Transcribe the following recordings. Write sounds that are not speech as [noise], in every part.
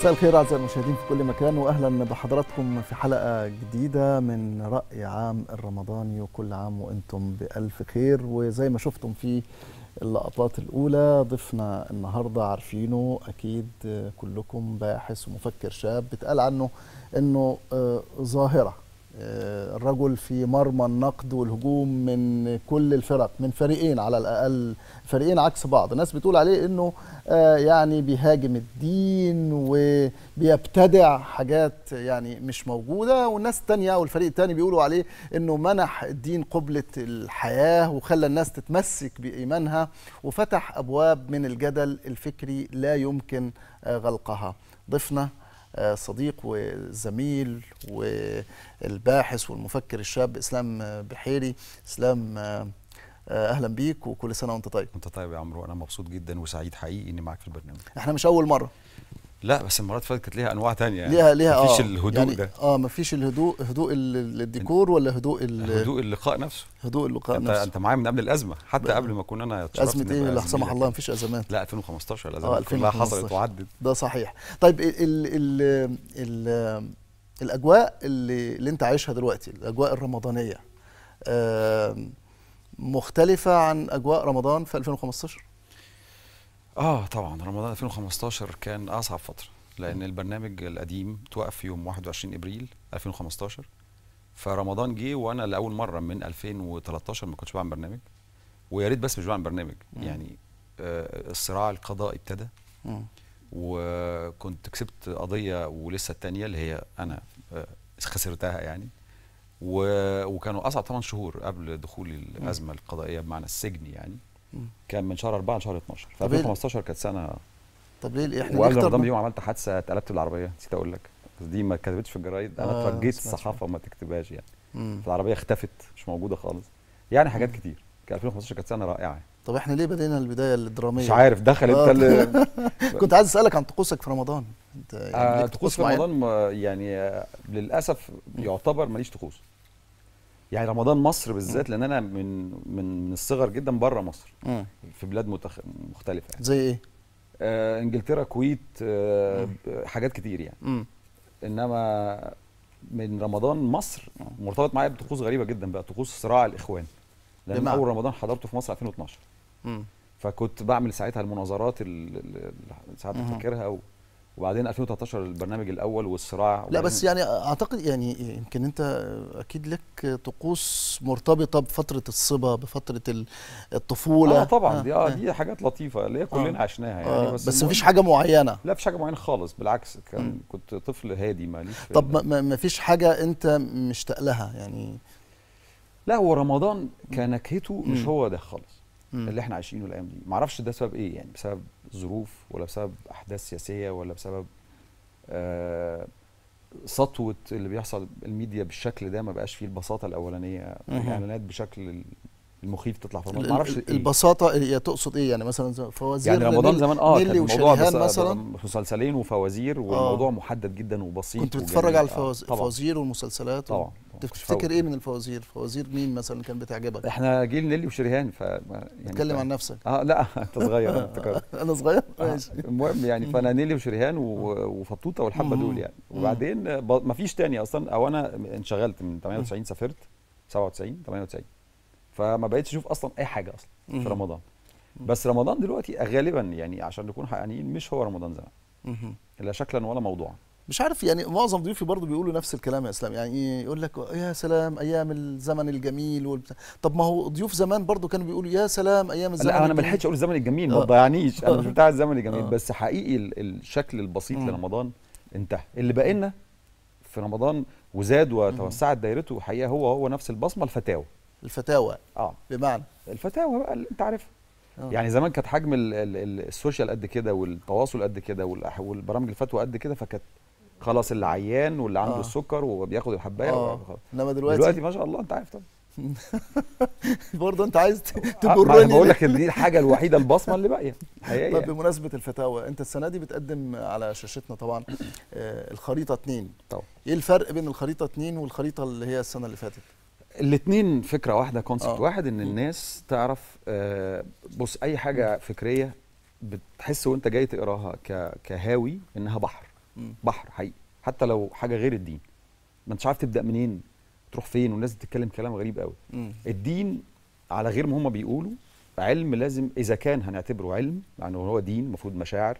مساء الخير اعزائي المشاهدين في كل مكان واهلا بحضراتكم في حلقه جديده من راي عام الرمضاني وكل عام وانتم بالف خير وزي ما شفتم في اللقطات الاولى ضيفنا النهارده عارفينه اكيد كلكم باحث ومفكر شاب بتقال عنه انه آه، ظاهره آه، الرجل في مرمى النقد والهجوم من كل الفرق من فريقين على الاقل فريقين عكس بعض الناس بتقول عليه انه آه، يعني بيهاجم الدين وبيبتدع حاجات يعني مش موجوده والناس الثانيه والفريق الثاني بيقولوا عليه انه منح الدين قبله الحياه وخلى الناس تتمسك بايمانها وفتح ابواب من الجدل الفكري لا يمكن آه، غلقها ضفنا صديق وزميل والباحث والمفكر الشاب اسلام بحيري اسلام آه، اهلا بيك وكل سنه وانت طيب وانت طيب يا عمرو انا مبسوط جدا وسعيد حقيقي اني معاك في البرنامج احنا مش اول مره لا بس المرات فاتت كانت ليها انواع تانية يعني ليها ليها مفيش آه الهدوء يعني ده اه مفيش الهدوء هدوء الديكور ولا هدوء هدوء اللقاء نفسه هدوء اللقاء انت نفسه انت معايا من قبل الازمه حتى قبل ما كنا انا ازمه ايه لا سمح الله يعني. مفيش ازمات لا 2015 الازمه آه كلها حصلت وعدت ده صحيح طيب الـ الـ الـ الاجواء اللي, اللي انت عايشها دلوقتي الاجواء الرمضانيه آه مختلفه عن اجواء رمضان في 2015 اه طبعا رمضان 2015 كان اصعب فتره لان البرنامج القديم توقف في يوم 21 ابريل 2015 فرمضان جه وانا لاول مره من 2013 ما كنتش بعمل برنامج ويا ريت بس مش بعمل برنامج م. يعني آه الصراع القضائي ابتدى وكنت كسبت قضيه ولسه الثانيه اللي هي انا آه خسرتها يعني و... وكانوا اصعب 8 شهور قبل دخول الازمه القضائيه بمعنى السجن يعني كان من شهر 4 لشهر 12 ف 2015 كانت سنه طب ليه احنا وقبل رمضان بيوم عملت حادثه اتقلبت بالعربيه نسيت اقول لك بس دي ما اتكتبتش في الجرايد انا اتفاجئت آه الصحافه ما تكتبهاش يعني مم. فالعربيه اختفت مش موجوده خالص يعني حاجات مم. كتير كان 2015 كانت سنه رائعه طب احنا ليه بدينا البدايه الدراميه مش عارف دخل آه. انت اللي [laughs] كنت عايز اسالك عن طقوسك في رمضان انت يعني آه طقوس في رمضان يعني آه، للاسف يعتبر ماليش طقوس يعني رمضان مصر بالذات لان انا من من الصغر جدا بره مصر مم. في بلاد متخ... مختلفه يعني. زي ايه آه انجلترا كويت آه حاجات كتير يعني مم. انما من رمضان مصر مرتبط معايا بطقوس غريبه جدا بقى طقوس صراع الاخوان لان دماغ. اول رمضان حضرته في مصر 2012 مم. فكنت بعمل ساعتها المناظرات اللي ساعات فاكرها وبعدين 2013 البرنامج الاول والصراع لا بس يعني اعتقد يعني يمكن انت اكيد لك طقوس مرتبطه بفتره الصبا بفتره الطفوله اه طبعا آه، دي آه،, اه دي حاجات لطيفه اللي هي آه. كلنا آه عشناها يعني آه بس بس مفيش حاجه معينه لا مفيش حاجه معينه خالص بالعكس كان كنت طفل هادي ماليش طب مفيش حاجه انت مشتاق لها يعني لا هو رمضان كنكهته مش هو ده خالص اللي احنا عايشينه الايام دي معرفش ده سبب ايه يعني بسبب ظروف ولا بسبب احداث سياسيه ولا بسبب آه، سطوه اللي بيحصل الميديا بالشكل ده ما بقاش فيه البساطه الاولانيه الاعلانات بشكل المخيف تطلع في رمضان معرفش إيه؟ البساطه هي إيه تقصد ايه يعني مثلا فوازير يعني رمضان زمان اه كان الموضوع مثلا مسلسلين وفوازير آه. والموضوع آه. محدد جدا وبسيط كنت بتتفرج على الفوازير آه. والمسلسلات طبعا, تفتكر ايه من الفوازير فوازير مين مثلا كان بتعجبك احنا جيل نيلي وشريهان ف يعني اتكلم عن نفسك اه لا [laughs] انت صغير انا [laughs] انا صغير آه، ماشي المهم يعني فانا نيلي وشريهان وفطوطه والحبه دول يعني وبعدين مفيش تاني اصلا او انا انشغلت من 98 سافرت 97 98 فما بقتش اشوف اصلا اي حاجه اصلا في رمضان بس رمضان دلوقتي غالبا يعني عشان نكون حقانيين مش هو رمضان زمان لا شكلا ولا موضوعا مش عارف يعني معظم ضيوفي برضه بيقولوا نفس الكلام يا اسلام يعني يقول لك يا سلام ايام الزمن الجميل والبتاع طب ما هو ضيوف زمان برضه كانوا بيقولوا يا سلام ايام الزمن لا الجميل. انا ما لحقتش اقول الزمن الجميل ما تضيعنيش آه. انا مش آه. بتاع الزمن الجميل آه. بس حقيقي الشكل البسيط لرمضان انتهى اللي بقينا في رمضان وزاد وتوسعت دايرته حقيقه هو هو نفس البصمه الفتاوى الفتاوى اه بمعنى الفتاوى بقى اللي انت عارفها آه. يعني زمان كانت حجم السوشيال قد كده والتواصل قد كده والبرامج الفتوى قد كده فكانت خلاص اللي عيان واللي عنده آه. السكر وبياخد الحبايه اه انما دلوقتي دلوقتي ما شاء الله انت عارف طبعا [laughs] برضه انت عايز آه، تبرني بقول لك دي الحاجه الوحيده البصمه اللي باقيه الحقيقه طب بمناسبه الفتاوى انت السنه دي بتقدم على شاشتنا طبعا آه، الخريطه 2 طبعا ايه الفرق بين الخريطه 2 والخريطه اللي هي السنه اللي فاتت؟ الاثنين فكره واحده كونسبت آه. واحد ان الناس تعرف آه، بص اي حاجه فكريه بتحس وانت جاي تقراها كهاوي انها بحر بحر حقيقي حتى لو حاجه غير الدين ما انتش عارف تبدا منين تروح فين والناس بتتكلم كلام غريب قوي الدين على غير ما هم بيقولوا علم لازم اذا كان هنعتبره علم لانه يعني هو دين المفروض مشاعر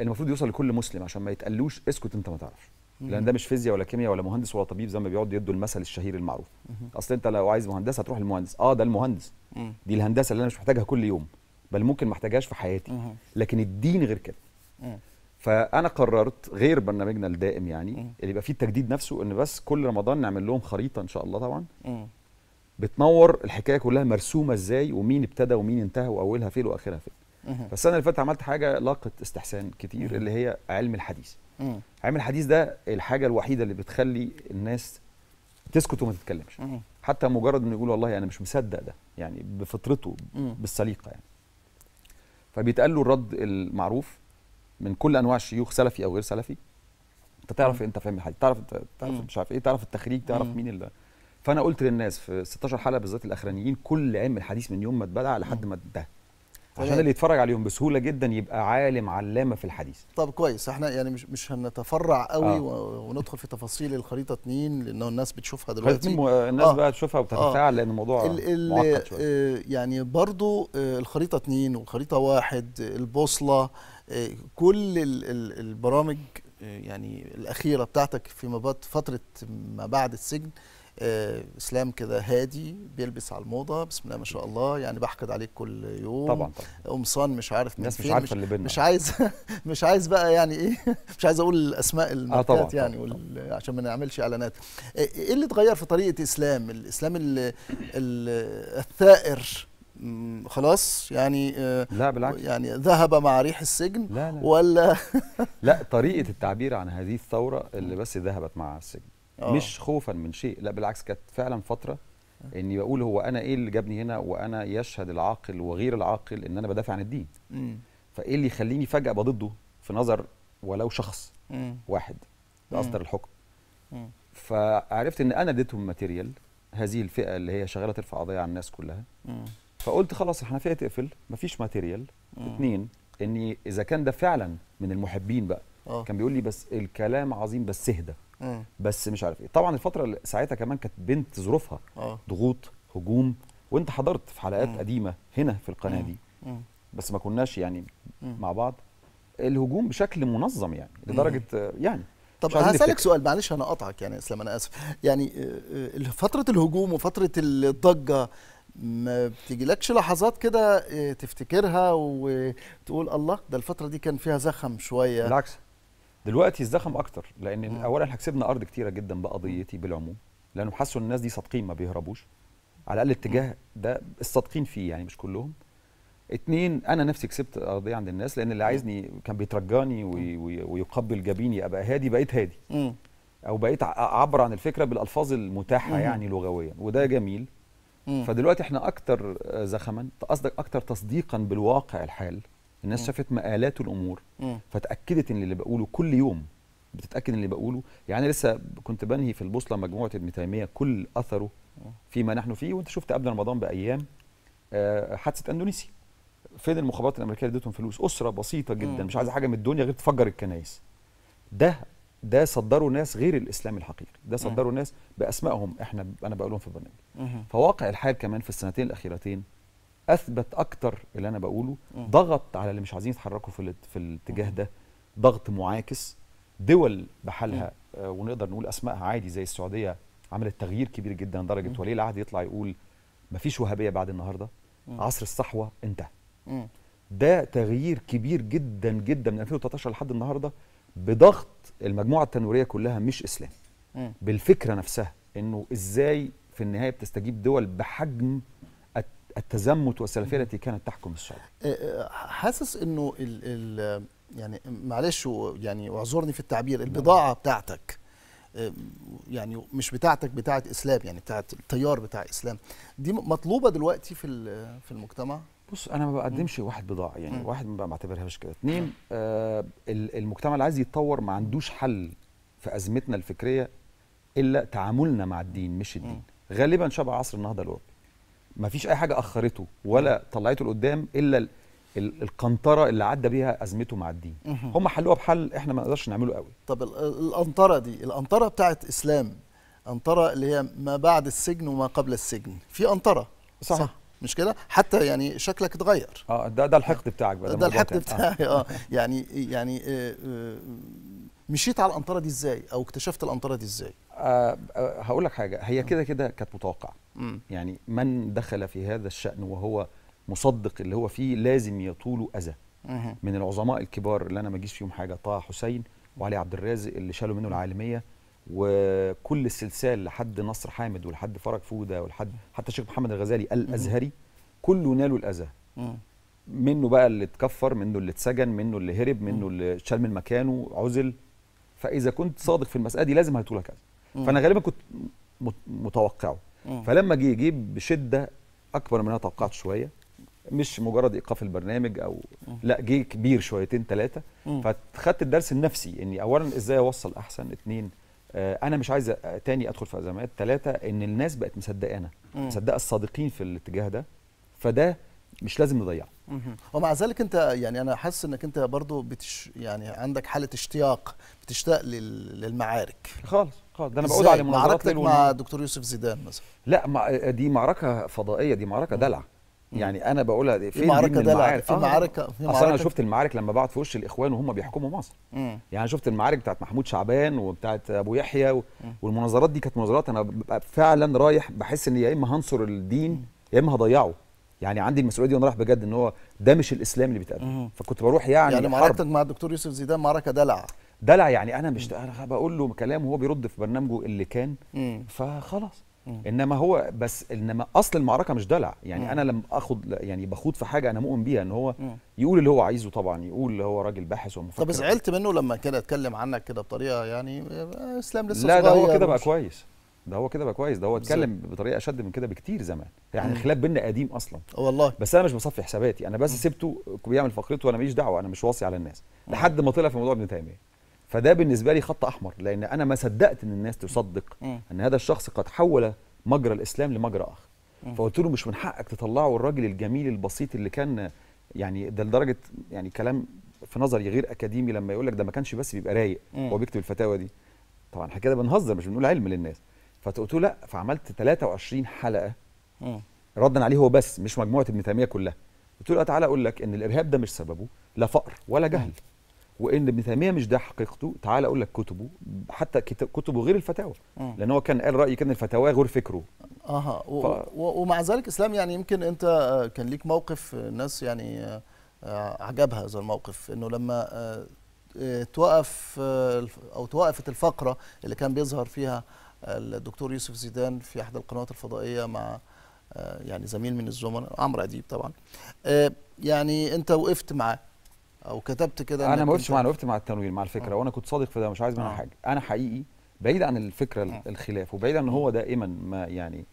المفروض يوصل لكل مسلم عشان ما يتقلوش اسكت انت ما تعرفش لان ده مش فيزياء ولا كيمياء ولا مهندس ولا طبيب زي ما بيقعدوا يدوا المثل الشهير المعروف اصل انت لو عايز مهندس هتروح للمهندس اه ده المهندس دي الهندسه اللي انا مش محتاجها كل يوم بل ممكن ما احتاجهاش في حياتي لكن الدين غير كده فانا قررت غير برنامجنا الدائم يعني اللي يبقى فيه التجديد نفسه ان بس كل رمضان نعمل لهم خريطه ان شاء الله طبعا بتنور الحكايه كلها مرسومه ازاي ومين ابتدى ومين انتهى واولها فين واخرها فين فالسنه اللي فاتت عملت حاجه لاقت استحسان كتير اللي هي علم الحديث مم. علم الحديث ده الحاجه الوحيده اللي بتخلي الناس تسكت وما تتكلمش مم. حتى مجرد انه يقول والله انا مش مصدق ده يعني بفطرته مم. بالسليقه يعني فبيتقال له الرد المعروف من كل انواع الشيوخ سلفي او غير سلفي انت تعرف مم. انت فاهم الحديث تعرف انت تعرف مش عارف ايه تعرف التخريج تعرف مم. مين اللي فانا قلت للناس في 16 حلقه بالذات الاخرانيين كل علم الحديث من يوم ما اتبدع لحد ما انتهى عشان اللي يتفرج عليهم بسهوله جدا يبقى عالم علامه في الحديث طب كويس احنا يعني مش مش هنتفرع قوي آه. وندخل في تفاصيل الخريطه 2 لانه الناس بتشوفها دلوقتي م... الناس آه. بقى تشوفها وبتتفاعل آه. لان الموضوع ال... ال... معقد شويه آه يعني برضو آه الخريطه 2 والخريطه 1 البوصله آه كل ال... ال... البرامج آه، يعني الاخيره بتاعتك في فتره ما بعد السجن آه آه، اسلام كده هادي بيلبس على الموضه بسم الله ما شاء الله يعني بحقد عليك كل يوم طبعا طبعا قمصان مش عارف الناس مش عارفه اللي مش عايز [laughs] مش عايز بقى يعني ايه [laughs] مش عايز اقول اسماء الماركات آه يعني طبعًا عشان ما نعملش اعلانات آه، ايه اللي اتغير في طريقه اسلام الاسلام الثائر خلاص يعني آه، لا بالعكس يعني ذهب مع ريح السجن لا لا ولا [laughs] لا طريقه التعبير عن هذه الثوره اللي بس ذهبت مع السجن أوه. مش خوفا من شيء لا بالعكس كانت فعلا فتره اني بقول هو انا ايه اللي جابني هنا وانا يشهد العاقل وغير العاقل ان انا بدافع عن الدين مم. فايه اللي يخليني فجاه بضده في نظر ولو شخص مم. واحد اصدر الحكم مم. فعرفت ان انا اديتهم ماتيريال هذه الفئه اللي هي شغاله ترفع قضيه على الناس كلها مم. فقلت خلاص احنا فئه تقفل مفيش ماتيريال اثنين اني اذا كان ده فعلا من المحبين بقى أوه. كان بيقول لي بس الكلام عظيم بس اهدى آه. بس مش عارف ايه طبعا الفتره ساعتها كمان كانت بنت ظروفها آه. ضغوط هجوم وانت حضرت في حلقات مم. آه. قديمه هنا في القناه مم. دي مم. بس ما كناش يعني مم. مع بعض الهجوم بشكل منظم يعني لدرجه مم. يعني طب هسألك سؤال معلش انا قطعك يعني اسلام انا اسف يعني فتره الهجوم وفتره الضجه ما بتجيلكش لحظات كده تفتكرها وتقول الله ده الفتره دي كان فيها زخم شويه بالعكس دلوقتي الزخم اكتر لان اولا احنا كسبنا ارض كتيره جدا بقضيتي بالعموم لانه حسوا الناس دي صادقين ما بيهربوش على الاقل الاتجاه ده الصادقين فيه يعني مش كلهم اتنين انا نفسي كسبت ارضيه عند الناس لان اللي عايزني كان بيترجاني ويقبل جبيني ابقى هادي بقيت هادي مم. او بقيت اعبر عن الفكره بالالفاظ المتاحه يعني لغويا وده جميل فدلوقتي احنا اكتر آه، زخما قصدك اكتر تصديقا بالواقع الحال الناس م. شافت مقالات الامور م. فتاكدت ان اللي بقوله كل يوم بتتاكد ان اللي بقوله يعني لسه كنت بنهي في البوصله مجموعه ابن تيميه كل اثره فيما نحن فيه وانت شفت قبل رمضان بايام آه، حادثه اندونيسيا فين المخابرات الامريكيه اديتهم فلوس اسره بسيطه جدا مم. مش عايزه حاجه من الدنيا غير تفجر الكنائس ده ده صدروا ناس غير الاسلام الحقيقي ده صدروا ناس باسمائهم احنا انا بقولهم في البرنامج فواقع الحال كمان في السنتين الاخيرتين اثبت اكتر اللي انا بقوله ضغط على اللي مش عايزين يتحركوا في في الاتجاه ده ضغط معاكس دول بحالها آه ونقدر نقول اسمائها عادي زي السعوديه عملت تغيير كبير جدا لدرجه ولي العهد يطلع يقول مفيش وهابيه بعد النهارده عصر الصحوه انتهى ده تغيير كبير جدا جدا من 2013 لحد النهارده بضغط المجموعه التنويريه كلها مش اسلام بالفكره نفسها انه ازاي في النهايه بتستجيب دول بحجم التزمت والسلفيه التي كانت تحكم الشعب آه، آه، حاسس انه الـ الـ يعني معلش يعني اعذرني في التعبير نعم. البضاعه بتاعتك آه، يعني مش بتاعتك بتاعه اسلام يعني بتاعه التيار بتاع اسلام دي مطلوبه دلوقتي في في المجتمع بص انا ما بقدمش واحد بضاعه يعني مم. واحد ما بعتبرهاش كده اثنين آه المجتمع اللي عايز يتطور ما عندوش حل في ازمتنا الفكريه الا تعاملنا مع الدين مش الدين مم. غالبا شبه عصر النهضه الاوروبي ما فيش اي حاجه اخرته ولا طلعته لقدام الا القنطره اللي عدى بيها ازمته مع الدين هم حلوها بحل احنا ما نقدرش نعمله قوي طب القنطره دي القنطره بتاعت اسلام قنطره اللي هي ما بعد السجن وما قبل السجن في قنطره صح, صح. مش كده حتى يعني شكلك اتغير اه ده ده الحقد بتاعك بقى ده, ده الحقد آه. بتاعي اه يعني يعني آه، آه، مشيت على القنطره دي ازاي او اكتشفت القنطره دي ازاي آه هقول لك حاجه هي كده كده كانت متوقعه يعني من دخل في هذا الشأن وهو مصدق اللي هو فيه لازم يطول أذى من العظماء الكبار اللي أنا ما أجيش فيهم حاجة طه حسين وعلي عبد الرازق اللي شالوا منه العالمية وكل السلسال لحد نصر حامد ولحد فرج فودة ولحد حتى الشيخ محمد الغزالي الأزهري كله نالوا الأذى منه بقى اللي اتكفر منه اللي اتسجن منه اللي هرب منه اللي شال من مكانه عزل فإذا كنت صادق في المسألة دي لازم هيطولك أذى فأنا غالبا كنت متوقعه فلما جه يجيب بشده اكبر من انا توقعت شويه مش مجرد ايقاف البرنامج او لا جه كبير شويتين ثلاثه فخدت الدرس النفسي اني اولا ازاي اوصل احسن اثنين آه، انا مش عايز آه، تاني ادخل في ازمات ثلاثه ان الناس بقت مصدقانا مصدقه الصادقين في الاتجاه ده فده مش لازم نضيعه ومع ذلك انت يعني انا حاسس انك انت برضو بتش يعني عندك حاله اشتياق بتشتاق للمعارك خالص خالص ده انا بقول على معركتك مع دكتور يوسف زيدان مثلا لا دي معركه فضائيه دي معركه دلع يعني انا بقولها في معركه دلع في آه. معركه في معركه اصل انا شفت المعارك لما بقعد في وش الاخوان وهم بيحكموا مصر مم. يعني شفت المعارك بتاعت محمود شعبان وبتاعت ابو يحيى و... والمناظرات دي كانت مناظرات انا ببقى فعلا رايح بحس ان يا اما هنصر الدين يا اما هضيعه يعني عندي المسؤوليه دي وانا رايح بجد ان هو ده مش الاسلام اللي بيتقدم فكنت بروح يعني يعني معركتك مع الدكتور يوسف زيدان معركه دلع دلع يعني انا مش انا بقول له كلام وهو بيرد في برنامجه اللي كان فخلاص انما هو بس انما اصل المعركه مش دلع يعني انا لما اخد يعني بخوض في حاجه انا مؤمن بيها ان هو يقول اللي هو عايزه طبعا يقول اللي هو راجل باحث ومفكر طب زعلت منه لما كده اتكلم عنك كده بطريقه يعني آه، اسلام لسه لا ده هو كده بقى كويس ده هو كده بقى كويس ده هو اتكلم بطريقه اشد من كده بكتير زمان يعني الخلاف بينا قديم اصلا آه، والله بس انا مش بصفي حساباتي انا بس سبته بيعمل فقرته وانا ماليش دعوه انا مش واصي على الناس آه. لحد ما طلع في موضوع ابن تيميه فده بالنسبه لي خط احمر لان انا ما صدقت ان الناس تصدق ان هذا الشخص قد حول مجرى الاسلام لمجرى اخر فقلت له مش من حقك تطلعه الراجل الجميل البسيط اللي كان يعني ده لدرجه يعني كلام في نظري غير اكاديمي لما يقول لك ده ما كانش بس بيبقى رايق هو بيكتب الفتاوى دي طبعا احنا كده بنهزر مش بنقول علم للناس فقلت له لا فعملت 23 حلقه ردا عليه هو بس مش مجموعه ابن تيميه كلها قلت له تعالى اقول لك ان الارهاب ده مش سببه لا فقر ولا جهل وان ابن تيميه مش ده حقيقته تعال اقول لك كتبه حتى كتبه غير الفتاوى لان هو كان قال رايي كان الفتاوى غير فكره اها ف... و... ومع ذلك اسلام يعني يمكن انت كان ليك موقف الناس يعني عجبها هذا الموقف انه لما آه، آه، توقف آه، او توقفت الفقره اللي كان بيظهر فيها الدكتور يوسف زيدان في احدى القنوات الفضائيه مع آه، يعني زميل من الزملاء عمرو اديب طبعا آه، يعني انت وقفت معاه او كتبت كده انا ما وقفتش مع انا وقفت مع التنوير مع الفكره آه. وانا كنت صادق في ده مش عايز منها آه. حاجه انا حقيقي بعيد عن الفكره آه. الخلاف وبعيد عن هو دائما ما يعني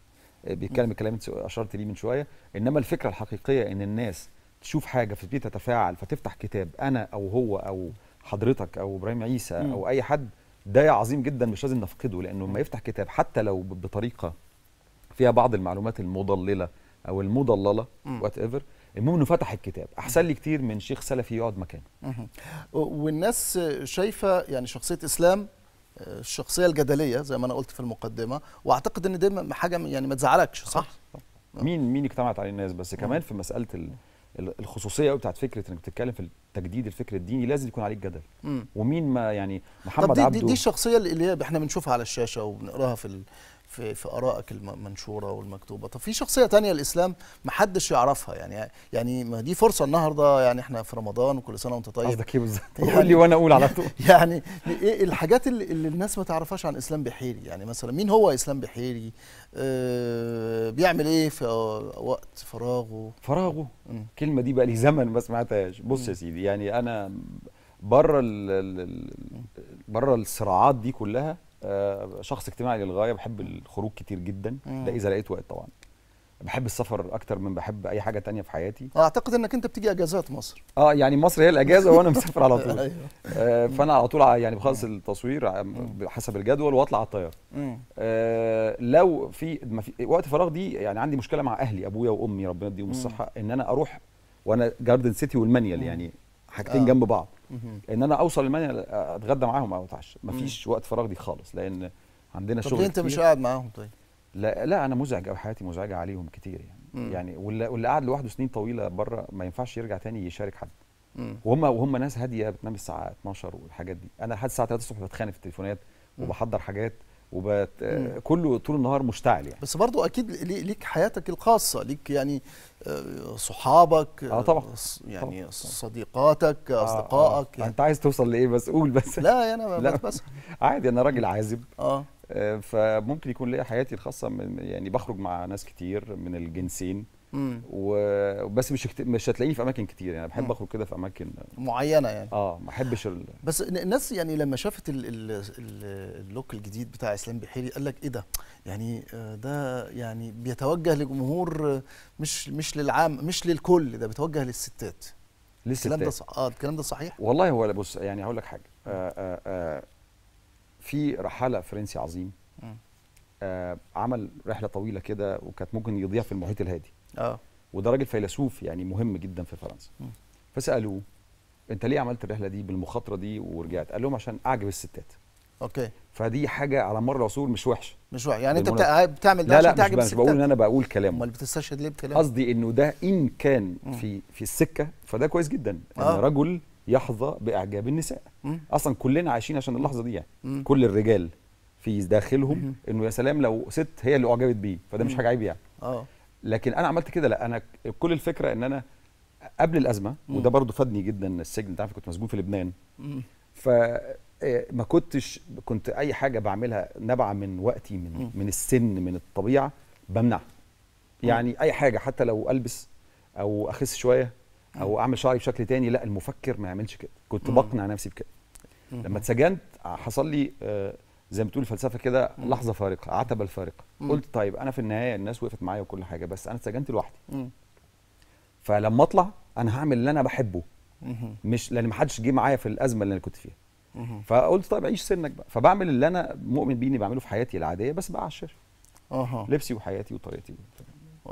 آه، بيتكلم الكلام اللي اشرت ليه من شويه انما الفكره الحقيقيه ان الناس تشوف حاجه فتبتدي تتفاعل فتفتح كتاب انا او هو او حضرتك او ابراهيم عيسى م. او اي حد ده عظيم جدا مش لازم نفقده لانه لما يفتح كتاب حتى لو بطريقه فيها بعض المعلومات المضلله او المضلله وات ايفر المهم انه فتح الكتاب احسن لي كتير من شيخ سلفي يقعد مكانه والناس شايفه يعني شخصيه اسلام آه، الشخصيه الجدليه زي ما انا قلت في المقدمه واعتقد ان ده حاجه يعني ما تزعلكش صح؟, صح. مين مين اجتمعت عليه الناس بس كمان في مساله الخصوصيه بتاعت فكره انك تتكلم في تجديد الفكر الديني لازم يكون عليك جدل مم. ومين ما يعني محمد طب دي, عبده دي, دي الشخصيه اللي هي احنا بنشوفها على الشاشه وبنقراها في في في ارائك المنشوره والمكتوبه طب في شخصيه تانية الاسلام ما حدش يعرفها يعني يعني ما دي فرصه النهارده يعني احنا في رمضان وكل سنه وانت طيب قصدك ايه بالظبط يعني قول لي وانا اقول على طول [laughs] يعني ايه الحاجات اللي, اللي الناس ما تعرفهاش عن اسلام بحيري يعني مثلا مين هو اسلام بحيري آه بيعمل ايه في وقت فراغه فراغه الكلمه دي بقى لي زمن ما سمعتهاش بص يا سيدي يعني انا بره بره الصراعات دي كلها آه، شخص اجتماعي للغايه بحب الخروج كتير جدا مم. ده اذا لقيت وقت طبعا بحب السفر اكتر من بحب اي حاجه تانية في حياتي اعتقد انك انت بتيجي اجازات مصر اه يعني مصر هي الاجازه وانا [laughs] مسافر على طول أيوه. آه فانا على طول يعني بخلص التصوير حسب الجدول واطلع على الطياره آه لو في, ما في وقت فراغ دي يعني عندي مشكله مع اهلي ابويا وامي ربنا يديهم الصحه ان انا اروح وانا جاردن سيتي والمانيال يعني حاجتين آه. جنب بعض ان انا اوصل المانيا اتغدى معاهم او اتعشى مفيش وقت فراغ دي خالص لان عندنا شغل طب ليه انت مش قاعد معاهم طيب لا لا انا مزعج او حياتي مزعجه عليهم كتير يعني مم. يعني واللي, واللي قعد لوحده سنين طويله بره ما ينفعش يرجع تاني يشارك حد وهم وهم ناس هاديه بتنام الساعه 12 والحاجات دي انا لحد الساعه 3 الصبح بتخانق في التليفونات وبحضر حاجات وبت... آه، كله طول النهار مشتعل يعني بس برضو اكيد ليك حياتك الخاصه ليك يعني آه، صحابك اه طبعا آه، يعني طبعًا. صديقاتك آه اصدقائك آه. يعني. انت عايز توصل لايه بس قول بس لا يعني انا لا. بس [laughs] عادي انا راجل عازب اه فممكن يكون ليا حياتي الخاصه من يعني بخرج مع ناس كتير من الجنسين وبس مش كت... مش هتلاقيه في اماكن كتير يعني بحب اخرج كده في اماكن معينه يعني اه ما احبش ال... بس الناس يعني لما شافت ال... ال... اللوك الجديد بتاع اسلام بحيري قال لك ايه ده يعني آه، ده يعني بيتوجه لجمهور مش مش للعام مش للكل ده بيتوجه للستات للستات الكلام ده صح... اه الكلام ده صحيح والله هو بص يعني هقول لك حاجه آآ آه، آآ آه، في رحاله فرنسي عظيم عمل رحله طويله كده وكانت ممكن يضيع في المحيط الهادي اه وده راجل فيلسوف يعني مهم جدا في فرنسا م. فسالوه انت ليه عملت الرحله دي بالمخاطره دي ورجعت قال لهم عشان اعجب الستات اوكي فدي حاجه على مر العصور مش وحشه مش وحشه يعني انت بتا... بتعمل ده لا عشان لا تعجب مش, الستات. مش بقول ان انا بقول كلام امال بتستشهد ليه بكلام قصدي انه ده ان كان م. في في السكه فده كويس جدا آه. ان رجل يحظى باعجاب النساء م. اصلا كلنا عايشين عشان اللحظه دي يعني كل الرجال في داخلهم انه يا سلام لو ست هي اللي اعجبت بيه فده مش حاجه عيب يعني اه لكن انا عملت كده لا انا كل الفكره ان انا قبل الازمه مم. وده برضو فادني جدا السجن انت عارف كنت مسجون في لبنان مم. فما آه، كنتش كنت اي حاجه بعملها نابعه من وقتي من مم. من السن من الطبيعه بمنعها يعني اي حاجه حتى لو البس او اخس شويه او اعمل شعري بشكل تاني لا المفكر ما يعملش كده كنت بقنع نفسي بكده لما اتسجنت حصل لي آه زي ما تقول الفلسفه كده لحظه فارقه عتبه الفارقه قلت طيب انا في النهايه الناس وقفت معايا وكل حاجه بس انا اتسجنت لوحدي فلما اطلع انا هعمل اللي انا بحبه مش لان ما حدش جه معايا في الازمه اللي انا كنت فيها فقلت طيب عيش سنك بقى فبعمل اللي انا مؤمن بيه اني بعمله في حياتي العاديه بس بقى على الشاشه اها لبسي وحياتي وطريقتي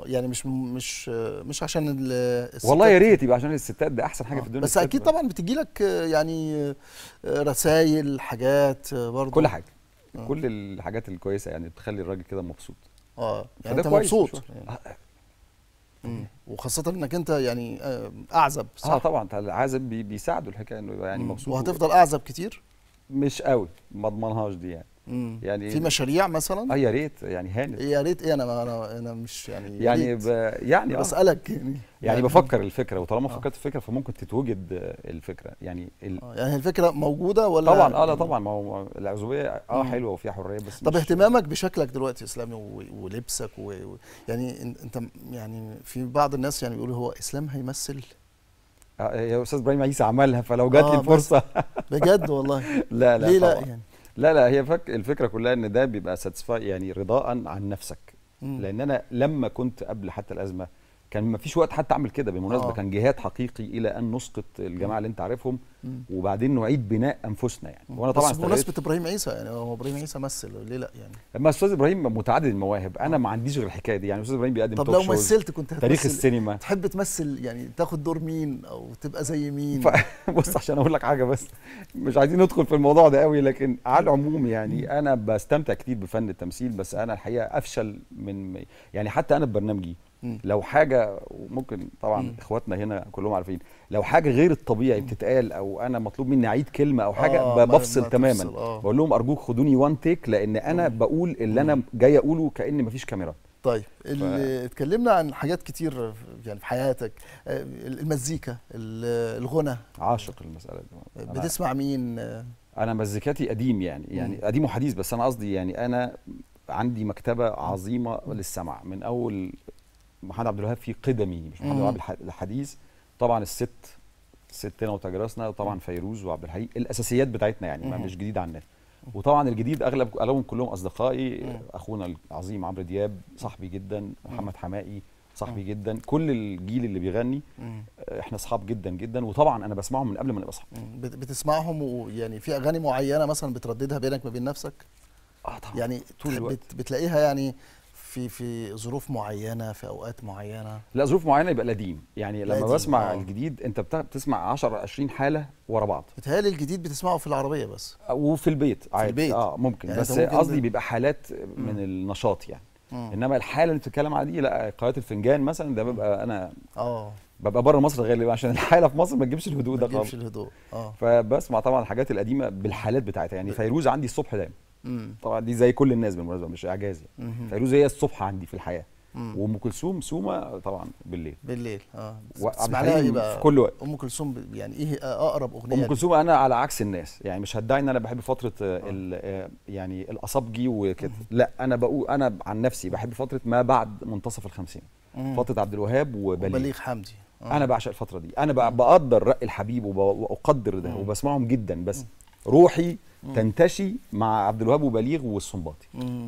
يعني مش مش مش عشان الستات والله يا ريت يبقى عشان الستات ده احسن حاجه آه. في الدنيا بس اكيد طبعا بتجي لك يعني رسائل حاجات برضه كل حاجه آه. كل الحاجات الكويسه يعني بتخلي الراجل كده مبسوط اه يعني انت مبسوط يعني. وخاصة انك انت يعني اعزب صح؟ اه طبعا العازب بيساعده الحكايه انه يبقى يعني مبسوط وهتفضل اعزب كتير؟ مش قوي ما اضمنهاش دي يعني يعني في مشاريع مثلا اه يا ريت يعني هانت يا ريت ايه انا انا انا مش يعني يعني ب... يعني آه. بسالك يعني. يعني يعني بفكر الفكره وطالما آه. فكرت في الفكره فممكن تتوجد الفكره يعني ال... آه يعني الفكره موجوده ولا طبعا اه لا يعني طبعا ما هو العزوبيه اه حلوه وفيها حريه بس طب اهتمامك بشكلك دلوقتي اسلامي و... ولبسك و... و... يعني انت يعني في بعض الناس يعني بيقولوا هو اسلام هيمثل آه، يا استاذ ابراهيم عيسى عملها فلو جات لي آه، الفرصه بجد والله [laughs] لا لا ليه لا يعني لا لا هي فك الفكره كلها ان ده بيبقى ساتسفاي يعني رضاء عن نفسك لان انا لما كنت قبل حتى الازمه كان ما فيش وقت حتى اعمل كده بالمناسبه آه. كان جهاد حقيقي الى ان نسقط الجماعه اللي انت عارفهم وبعدين نعيد بناء انفسنا يعني وانا طبعا بس بمناسبه ابراهيم عيسى يعني هو ابراهيم عيسى مثل ليه لا يعني اما استاذ ابراهيم متعدد المواهب انا آه. ما عنديش غير الحكايه دي يعني استاذ ابراهيم بيقدم طب لو مثلت كنت هتمثل تاريخ السينما تحب تمثل يعني تاخد دور مين او تبقى زي مين ف... [laughs] بص عشان اقول لك حاجه بس مش عايزين ندخل في الموضوع ده قوي لكن على العموم يعني انا بستمتع كتير بفن التمثيل بس انا الحقيقه افشل من يعني حتى انا في برنامجي لو حاجه وممكن طبعا مم. اخواتنا هنا كلهم عارفين لو حاجه غير الطبيعي بتتقال او انا مطلوب مني اعيد كلمه او حاجه آه بفصل ما تماما آه. بقول لهم ارجوك خدوني وان تيك لان انا مم. بقول اللي انا جاي اقوله كان مفيش كاميرا طيب اللي ف... اتكلمنا عن حاجات كتير يعني في حياتك آه، المزيكا الغنى عاشق المساله دي بتسمع مين انا مزيكاتي قديم يعني يعني مم. قديم وحديث بس انا قصدي يعني انا عندي مكتبه عظيمه للسمع من اول محمد عبد الوهاب في قدمي مش محمد عبد الوهاب الحديث طبعا الست ستنا وتجرسنا طبعا فيروز وعبد الحليم الاساسيات بتاعتنا يعني ما مش جديد عننا وطبعا الجديد اغلب اغلبهم كلهم اصدقائي اخونا العظيم عمرو دياب صاحبي جدا محمد حمائي صاحبي جدا كل الجيل اللي بيغني آه، احنا اصحاب جدا جدا وطبعا انا بسمعهم من قبل ما نبقى اصحاب بتسمعهم ويعني في اغاني معينه مثلا بترددها بينك ما بين نفسك اه طبعا يعني طول الوقت بتلاقيها يعني في في ظروف معينه في اوقات معينه لا ظروف معينه يبقى لديم يعني لما لديم. بسمع أوه. الجديد انت بتسمع 10 20 حاله ورا بعض بتهيألي الجديد بتسمعه في العربيه بس آه، وفي البيت عادي في البيت اه ممكن يعني بس قصدي بيبقى حالات من م. النشاط يعني م. انما الحاله اللي بتتكلم عليها دي لا قراءه الفنجان مثلا ده ببقى انا اه ببقى بره مصر غالبا عشان الحاله في مصر ما تجيبش الهدوء ده خالص ما تجيبش الهدوء اه فبسمع طبعا الحاجات القديمه بالحالات بتاعتها يعني فيروز عندي الصبح دايما طبعا دي زي كل الناس بالمناسبه مش اعجاز يعني فيروز هي الصبح عندي في الحياه وام كلثوم سومه طبعا بالليل بالليل اه بتسمع بقى في كل وقت ام كلثوم يعني ايه آه، اقرب اغنيه ام كلثوم انا على عكس الناس يعني مش هدعي ان انا بحب فتره آه. آه. آه، يعني الاصابجي وكده لا انا بقول انا عن نفسي بحب فتره ما بعد منتصف الخمسين فتره عبد الوهاب وبليغ وبليغ حمدي آه. انا بعشق الفتره دي انا بقدر راي الحبيب واقدر ده وبسمعهم جدا بس روحي تنتشي مع عبد الوهاب وبليغ والصنباطي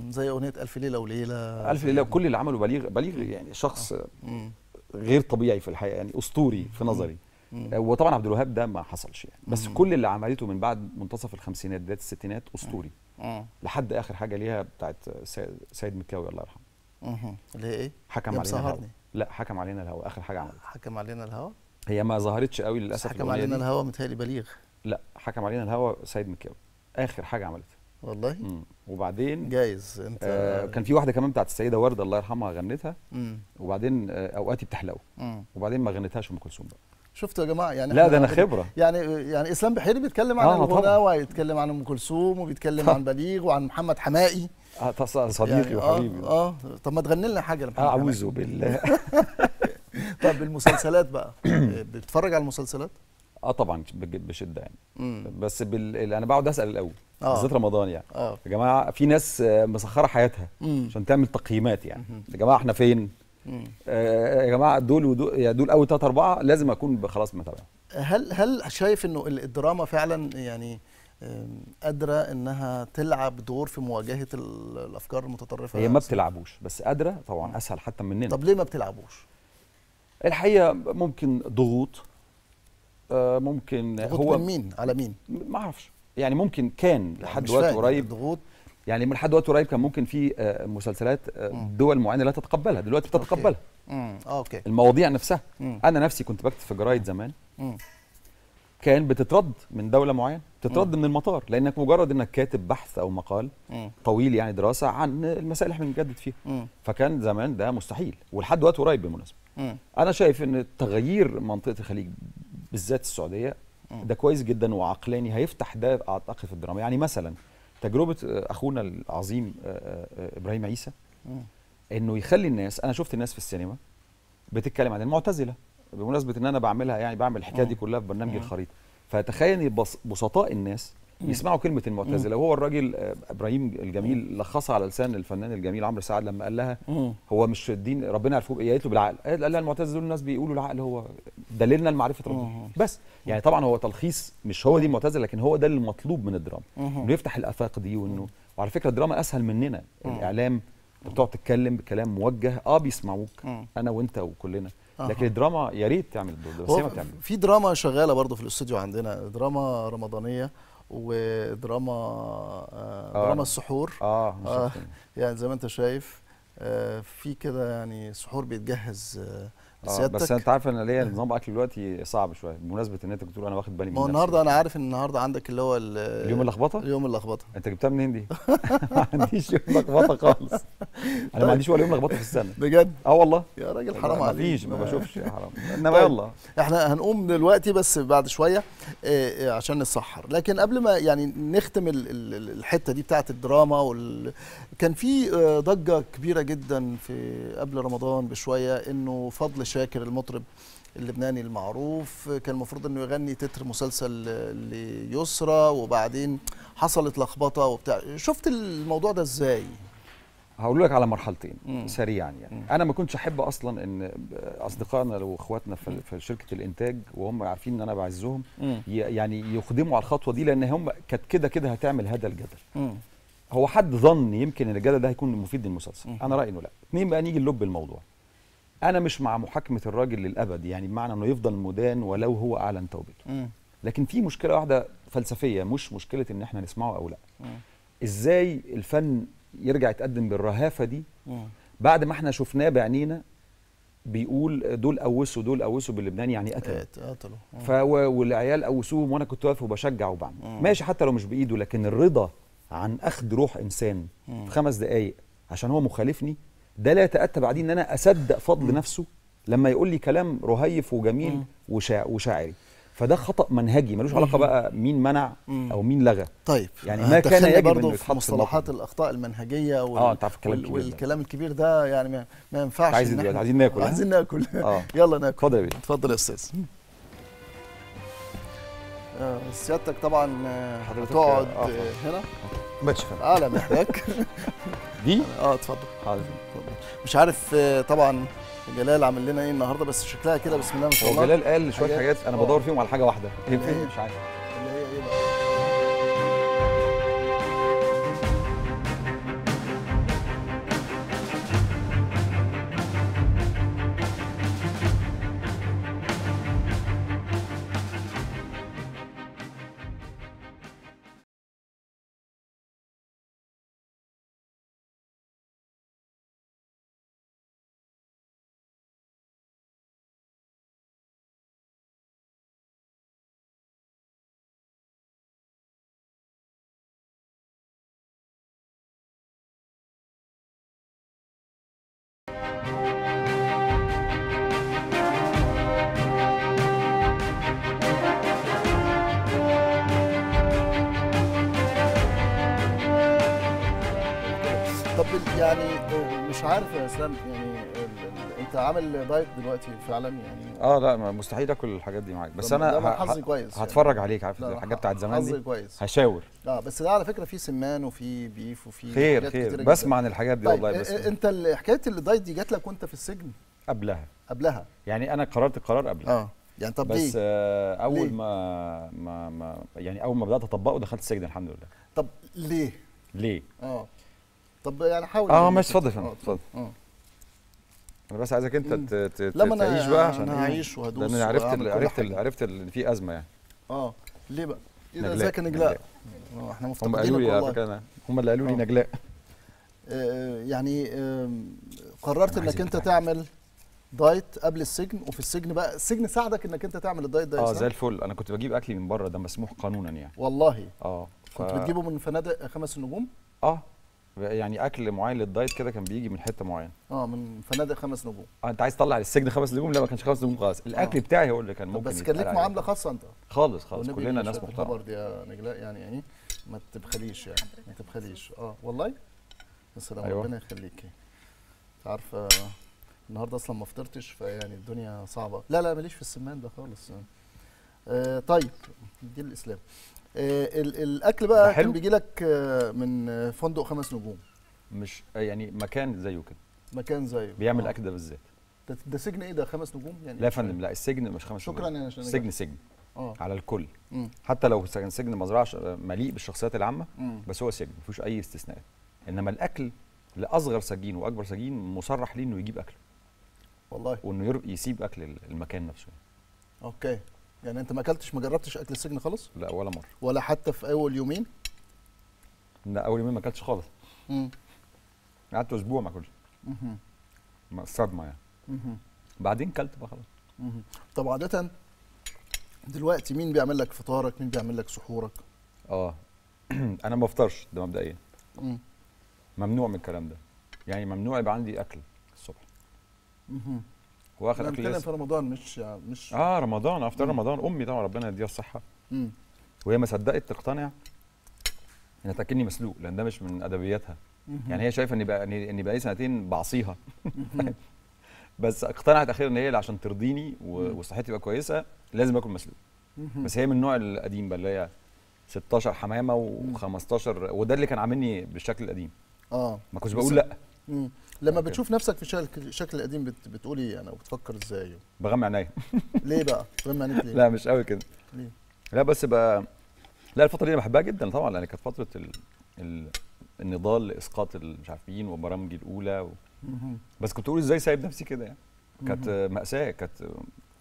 زي اغنيه الف ليله وليله الف ليله كل اللي عمله بليغ بليغ يعني شخص آه. غير طبيعي في الحقيقه يعني اسطوري في نظري آه، وطبعا عبد الوهاب ده ما حصلش يعني بس كل اللي عملته من بعد منتصف الخمسينات بدايه الستينات اسطوري آه. لحد اخر حاجه ليها بتاعت سيد مكاوي الله يرحمه اللي هي ايه؟ حكم علينا الهوى لا حكم علينا الهوى اخر حاجه عملتها حكم علينا الهوى هي ما ظهرتش قوي للاسف حكم علينا الهوى متهيألي بليغ لا حكم علينا الهوى سيد مكاوي اخر حاجه عملتها والله مم. وبعدين جايز انت آه كان في واحده كمان بتاعت السيده ورده الله يرحمها غنتها مم. وبعدين آه اوقاتي بتحلو مم. وبعدين ما غنتهاش ام كلثوم بقى شفتوا يا جماعه يعني لا ده انا خبره يعني يعني اسلام بحيري بيتكلم عن آه الغناء ويتكلم عن ام كلثوم وبيتكلم عن بليغ وعن محمد حمائي اه صديقي يعني آه، وحبيبي اه, آه طب ما تغني لنا حاجه لمحمد اعوذ بالله [laughs] طب المسلسلات بقى [coughs] بتتفرج على المسلسلات؟ اه طبعا بشده يعني بس بال... انا بقعد اسال الاول آه. بالذات رمضان يعني آه. يا جماعه في ناس آه، مسخره حياتها مم. عشان تعمل تقييمات يعني مم. يا جماعه احنا فين آه يا جماعه دول ودول دول اول ثلاث اربعه لازم اكون خلاص متابعهم هل هل شايف انه الدراما فعلا يعني قادره انها تلعب دور في مواجهه الافكار المتطرفه هي ما بتلعبوش بس قادره طبعا اسهل حتى مننا طب ليه ما بتلعبوش الحقيقه ممكن ضغوط آه، ممكن هو من مين على مين ما اعرفش يعني ممكن كان يعني لحد وقت قريب ضغوط يعني من لحد وقت قريب كان ممكن في آه، مسلسلات آه، دول معينه لا تتقبلها دلوقتي بتتقبلها امم اوكي المواضيع نفسها مم. انا نفسي كنت بكتب في جرايد زمان مم. كان بتترد من دوله معينه بتترد مم. من المطار لانك مجرد انك كاتب بحث او مقال مم. طويل يعني دراسه عن المسائل اللي احنا بنجدد فيها مم. فكان زمان ده مستحيل ولحد وقت قريب بالمناسبه انا شايف ان تغيير منطقه الخليج بالذات السعوديه ده كويس جدا وعقلاني هيفتح ده اعتقد في الدراما يعني مثلا تجربه آه، اخونا العظيم آه، آه، ابراهيم عيسى انه يخلي الناس انا شفت الناس في السينما بتتكلم عن المعتزله بمناسبه ان انا بعملها يعني بعمل الحكايه دي كلها في برنامج الخريطه فتخيل بسطاء الناس يسمعوا كلمه المعتزله وهو الراجل آه، ابراهيم الجميل لخصها على لسان الفنان الجميل عمرو سعد لما قال لها هو مش الدين ربنا عرفوه هي قالت له بالعقل قال لها المعتزله دول الناس بيقولوا العقل هو دليلنا لمعرفه ربنا بس يعني طبعا هو تلخيص مش هو دي المعتزله لكن هو ده المطلوب من الدراما انه يفتح الافاق دي وانه وعلى فكره الدراما اسهل مننا الاعلام بتقعد تتكلم بكلام موجه اه بيسمعوك انا وانت وكلنا لكن الدراما يا ريت تعمل الدور ده بس هي ما بتعمل في دراما شغاله برضه في الاستوديو عندنا دراما رمضانيه ودراما آه،, آه دراما السحور اه, آه يعني زي ما انت شايف آه في كده يعني سحور بيتجهز آه آه، بس انت عارف انا ليا نظام اكل دلوقتي صعب شويه بمناسبه ان انت كنت بتقول انا واخد بالي من ما النهارده انا عارف ان النهارده عندك اللي هو اليوم اللخبطه اليوم اللخبطه انت جبتها منين دي؟ [laughs] [laughs] ما عنديش يوم لخبطه خالص انا ما طيب. عنديش ولا يوم لخبطه في السنه بجد؟ اه والله يا راجل حرام عليك مفيش ما بشوفش يا حرام [laughs] انما طيب، يلا احنا هنقوم دلوقتي بس بعد شويه آه، آه، عشان نتسحر لكن قبل ما يعني نختم الحته دي بتاعت الدراما وال... كان في ضجه كبيره جدا في قبل رمضان بشويه انه فضل شاكر المطرب اللبناني المعروف كان المفروض انه يغني تتر مسلسل ليسرى وبعدين حصلت لخبطه وبتاع شفت الموضوع ده ازاي هقول لك على مرحلتين مم. سريعا يعني مم. انا ما كنتش احب اصلا ان اصدقائنا واخواتنا في, في شركه الانتاج وهم عارفين ان انا بعزهم يعني يخدموا على الخطوه دي لان هم كانت كده كده هتعمل هذا الجدل مم. هو حد ظن يمكن ان الجدل ده هيكون مفيد للمسلسل انا رايي انه لا اتنين بقى نيجي للب الموضوع انا مش مع محاكمه الراجل للابد يعني بمعنى انه يفضل مدان ولو هو اعلن توبته لكن في مشكله واحده فلسفيه مش مشكله ان احنا نسمعه او لا م. ازاي الفن يرجع يتقدم بالرهافه دي م. بعد ما احنا شفناه بعنينا بيقول دول قوسوا دول قوسوا باللبنان يعني قتلوا قتلوا ف والعيال قوسوهم وانا كنت واقف وبشجع وبعمل مم. ماشي حتى لو مش بايده لكن الرضا عن اخذ روح انسان مم. في خمس دقائق عشان هو مخالفني ده لا يتاتى بعدين ان انا اصدق فضل م. نفسه لما يقول لي كلام رهيف وجميل وشا وشاعري فده خطا منهجي ملوش علاقه بقى مين منع او مين لغى طيب يعني ما كان يجب برضه في مصطلحات الاخطاء المنهجيه وال... اه عارف الكلام وال... والكلام الكبير ده يعني ما, ما ينفعش عايزين عايزين ناكل عايزين ناكل آه. يلا ناكل اتفضل يا استاذ آه، سيادتك طبعا هتقعد آه، آه، هنا ماتش على مهلك دي اه اتفضل حاضر مش عارف طبعا جلال عامل لنا ايه النهارده بس شكلها كده بسم الله ما شاء الله جلال قال شويه حاجات انا بدور فيهم على حاجه واحده ايه مش عارف يعني مش عارف يا اسلام يعني انت عامل دايت دلوقتي فعلا يعني اه لا مستحيل اكل الحاجات دي معاك بس انا حظي كويس يعني. هتفرج يعني. عليك عارف الحاجات بتاعت زمان دي كويس هشاور اه بس ده على فكره في سمان وفي بيف وفي خير خير بسمع عن الحاجات دي طيب، والله بس انت حكايه الدايت دي جات لك وانت في السجن قبلها قبلها يعني انا قررت القرار قبلها اه يعني طب بس ليه؟ آه، اول ليه؟ ما ما ما يعني اول ما بدات اطبقه دخلت السجن الحمد لله طب ليه ليه اه طب يعني حاول اه يعني ماشي اتفضل يا آه، اتفضل آه. انا بس عايزك انت تعيش بقى عشان انا هعيش وهدوس لان عرفت عرفت عرفت ان في ازمه يعني اه ليه بقى؟ إيه ده ازيك يا نجلاء؟ آه، احنا مفتقدين هم قالوا هم اللي قالوا لي نجلاء يعني قررت انك انت تعمل دايت قبل السجن وفي السجن بقى السجن ساعدك انك انت تعمل الدايت ده اه زي الفل انا كنت بجيب اكلي من بره ده مسموح قانونا يعني والله اه ف... كنت بتجيبه من فنادق خمس نجوم اه يعني اكل معين للدايت كده كان بيجي من حته معينه اه من فنادق خمس نجوم اه انت عايز تطلع للسجن خمس نجوم لا ما كانش خمس نجوم خالص آه. الاكل آه. بتاعي هو اللي كان ممكن بس كان ليك معامله خاصه انت خالص خالص كلنا ناس محترمه دي يا نجلاء يعني يعني ما تبخليش يعني ما تبخليش اه والله يا سلام أيوة. ربنا يخليكي انت عارفه آه، النهارده اصلا ما فطرتش فيعني الدنيا صعبه لا لا ماليش في السمان ده خالص آه طيب دي الاسلام آه، الاكل بقى كان بيجي لك آه، من آه، فندق خمس نجوم مش يعني مكان زيه كده مكان زيه بيعمل الاكل ده بالذات ده, ده سجن ايه ده خمس نجوم يعني لا يا فندم لا السجن مش خمس شكرا نجوم يعني شكرا سجن سجن أوه. على الكل مم. حتى لو كان سجن مزرعه مليء بالشخصيات العامه مم. بس هو سجن مفيش اي استثناء انما الاكل لاصغر سجين واكبر سجين مصرح ليه انه يجيب اكله والله وانه يسيب اكل المكان نفسه اوكي يعني انت ما اكلتش ما جربتش اكل السجن خالص لا ولا مره ولا حتى في اول يومين لا اول يومين ما اكلتش خالص امم قعدت اسبوع ما اكلش صدمه يعني اها بعدين كلت بقى خلاص طب عاده دلوقتي مين بيعمل لك فطارك مين بيعمل لك سحورك اه [clears throat] انا ما بفطرش ده مبدئيا امم ممنوع من الكلام ده يعني ممنوع يبقى عندي اكل الصبح واخد اكل لسه في رمضان مش يعني، مش اه رمضان افطار رمضان امي طبعا ربنا يديها الصحه مم. وهي ما صدقت تقتنع انها تاكلني مسلوق لان ده مش من ادبياتها يعني هي شايفه اني بقى اني بقى سنتين بعصيها [laughs] بس اقتنعت اخيرا ان هي عشان ترضيني وصحتي تبقى كويسه لازم اكل مسلوق بس هي من النوع القديم بقى اللي هي 16 حمامه و15 وده اللي كان عاملني بالشكل القديم اه ما كنتش بقول لا لما أوكي. بتشوف نفسك في الشكل القديم بت... ايه انا وبتفكر ازاي بغمى عينيا [laughs] ليه بقى بغمى عينيك ليه لا مش قوي كده ليه لا بس بقى لا الفتره دي انا بحبها جدا طبعا لان يعني كانت فتره ال... ال... النضال لاسقاط مش عارفين وبرامجي الاولى و... بس كنت بقول ازاي سايب نفسي كده يعني كانت ماساه كانت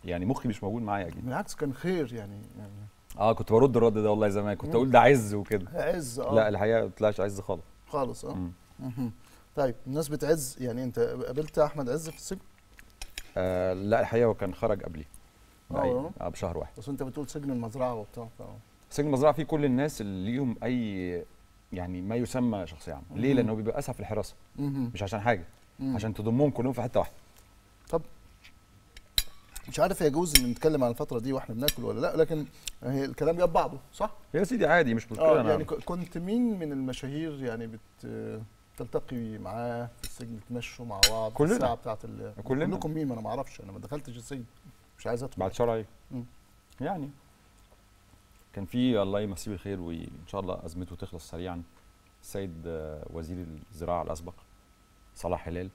يعني مخي مش موجود معايا جدا بالعكس كان خير يعني, يعني اه كنت برد الرد ده والله زمان كنت اقول ده عز وكده عز اه لا الحقيقه ما طلعش عز خالص خالص اه طيب الناس بتعز يعني انت قابلت احمد عز في السجن؟ آه لا الحقيقه هو كان خرج قبلي اه, آه، بشهر واحد بس انت بتقول سجن المزرعه وبتاع سجن المزرعه فيه كل الناس اللي ليهم اي يعني ما يسمى شخصيه عامه ليه لانه بيبقى اسهل في الحراسه مش عشان حاجه عشان تضمهم كلهم في حته واحده طب مش عارف يجوز ان نتكلم عن الفتره دي واحنا بناكل ولا لا لكن هي الكلام جاب بعضه صح يا سيدي عادي مش مشكله آه يعني كنت مين من المشاهير يعني بت تلتقي معاه في السجن تمشوا مع بعض كلنا الساعه بتاعت ال... كلنا كلكم مين ما انا ما اعرفش انا ما دخلتش السجن مش عايز ادخل بعد شرعي مم. يعني كان في الله يمسيه بالخير وان شاء الله ازمته تخلص سريعا السيد آه، وزير الزراعه الاسبق صلاح هلال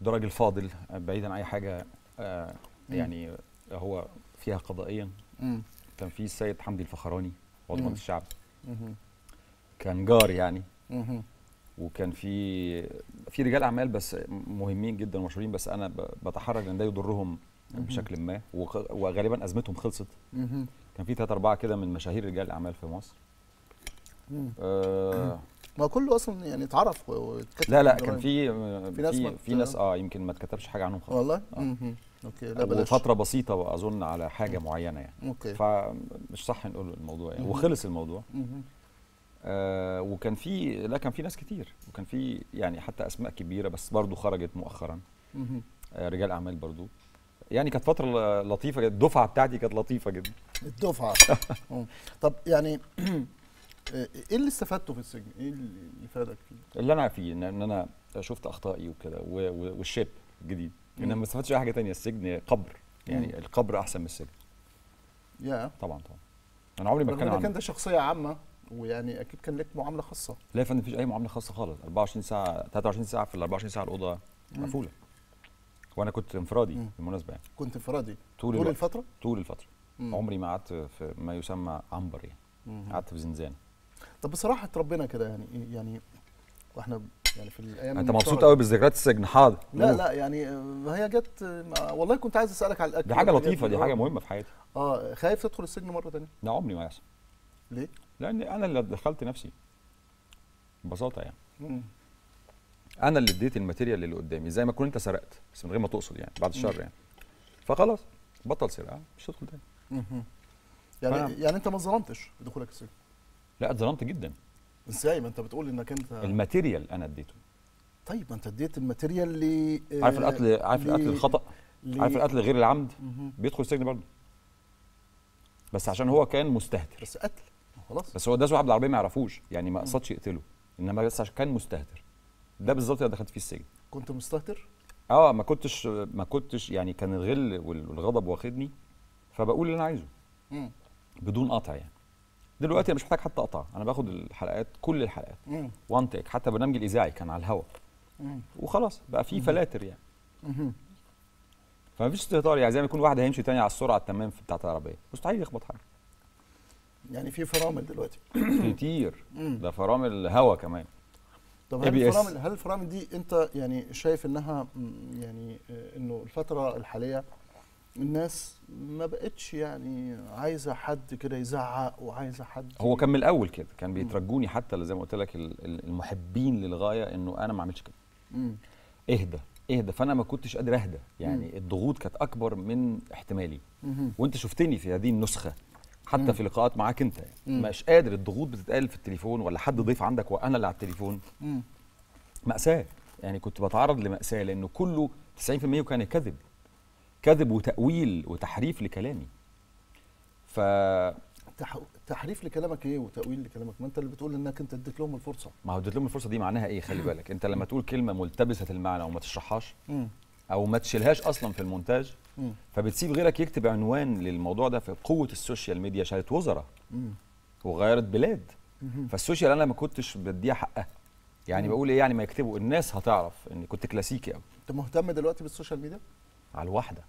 ده راجل فاضل بعيدا عن اي حاجه آه، يعني مم. هو فيها قضائيا مم. كان في السيد حمدي الفخراني عضو الشعب مم. كان جار يعني وكان في في رجال اعمال بس مهمين جدا ومشهورين بس انا بتحرج لان ده يضرهم بشكل ما وغالبا ازمتهم خلصت كان في ثلاثة أربعة كده من مشاهير رجال الأعمال في مصر آه ما كله أصلا يعني اتعرف واتكتب لا لا كان في في ناس في ناس اه يمكن ما اتكتبش حاجة عنهم خالص والله آه. اوكي لا بلاش وفترة بسيطة أظن على حاجة معينة يعني اوكي فمش صح نقول الموضوع يعني وخلص الموضوع آه وكان في لا كان في ناس كتير وكان في يعني حتى اسماء كبيره بس برضو خرجت مؤخرا آه رجال اعمال برضو يعني كانت فتره لطيفه جدا الدفعه بتاعتي كانت لطيفه جدا الدفعه [laughs] طب يعني [clears throat] آه، ايه اللي استفدته في السجن؟ ايه اللي فادك فيه؟ اللي انا فيه ان انا شفت اخطائي وكده والشيب الجديد ان انا ما استفدتش اي حاجه تانية السجن قبر يعني مم. القبر احسن من السجن يا طبعا طبعا انا عمري ما اتكلم كان ده شخصيه عامه ويعني اكيد كان لك معامله خاصه لا يا فندم مفيش اي معامله خاصه خالص 24 ساعه 23 ساعه في ال 24 ساعه الاوضه مقفوله وانا كنت انفرادي بالمناسبه يعني كنت انفرادي طول, طول الفتره طول الفتره مم. عمري ما قعدت في ما يسمى عنبر يعني قعدت في زنزانه طب بصراحه ربنا كده يعني يعني واحنا يعني في الايام انت مبسوط قوي بالذكريات السجن حاضر لا لا يعني هي جت والله كنت عايز اسالك على الاكل دي حاجه لطيفه دي حاجه مهمه في حياتي اه خايف تدخل السجن مره ثانيه لا عمري ما يحصل ليه لان انا اللي دخلت نفسي ببساطه يعني انا اللي اديت الماتيريال اللي قدامي زي ما كنت انت سرقت بس من غير ما تقصد يعني بعد الشر يعني فخلاص بطل سرقه مش هتدخل تاني يعني يعني انت ما اتظلمتش دخولك السجن لا اتظلمت جدا ازاي ما انت بتقول انك انت الماتيريال انا اديته طيب ما انت اديت الماتيريال ل عارف القتل آه، عارف القتل الخطا عارف القتل غير العمد بيدخل السجن برضه بس عشان هو كان مستهتر بس قتل خلاص بس هو داس واحد بالعربيه ما يعرفوش يعني ما قصدش يقتله انما بس عشان كان مستهتر ده بالظبط اللي دخلت فيه السجن كنت مستهتر اه ما كنتش ما كنتش يعني كان الغل والغضب واخدني فبقول اللي انا عايزه مم. بدون قطع يعني دلوقتي انا مش محتاج حتى اقطع انا باخد الحلقات كل الحلقات وان تيك حتى برنامج الاذاعي كان على الهواء وخلاص بقى في فلاتر يعني مم. فيش استهتار يعني زي ما يكون واحد هيمشي تاني على السرعه التمام بتاعت العربيه مستحيل يخبط حاجه يعني في فرامل دلوقتي [clears throat] كتير ده فرامل هوا كمان طب هل الفرامل هل الفرامل دي انت يعني شايف انها يعني آه، انه الفتره الحاليه الناس ما بقتش يعني عايزه حد كده يزعق وعايزه حد هو كان من الاول كده كان بيترجوني حتى زي ما قلت لك المحبين للغايه انه انا ما اعملش كده اهدى اهدى فانا ما كنتش قادر اهدى يعني الضغوط كانت اكبر من احتمالي وانت شفتني في هذه النسخه حتى مم. في لقاءات معاك انت مم. مش قادر الضغوط بتتقال في التليفون ولا حد ضيف عندك وانا اللي على التليفون مم. ماساه يعني كنت بتعرض لماساه لانه كله 90% وكان كذب كذب وتاويل وتحريف لكلامي ف تح... تحريف لكلامك ايه وتاويل لكلامك ما انت اللي بتقول انك انت اديت لهم الفرصه ما هو اديت لهم الفرصه دي معناها ايه خلي [laughs] بالك انت لما تقول كلمه ملتبسه المعنى وما تشرحهاش او ما تشيلهاش اصلا في المونتاج فبتسيب غيرك يكتب عنوان للموضوع ده في قوه السوشيال ميديا شالت وزراء وغيرت بلاد فالسوشيال انا ما كنتش بديها حقها يعني بقول ايه يعني ما يكتبوا الناس هتعرف اني كنت كلاسيكي قوي انت مهتم دلوقتي بالسوشيال ميديا على الواحده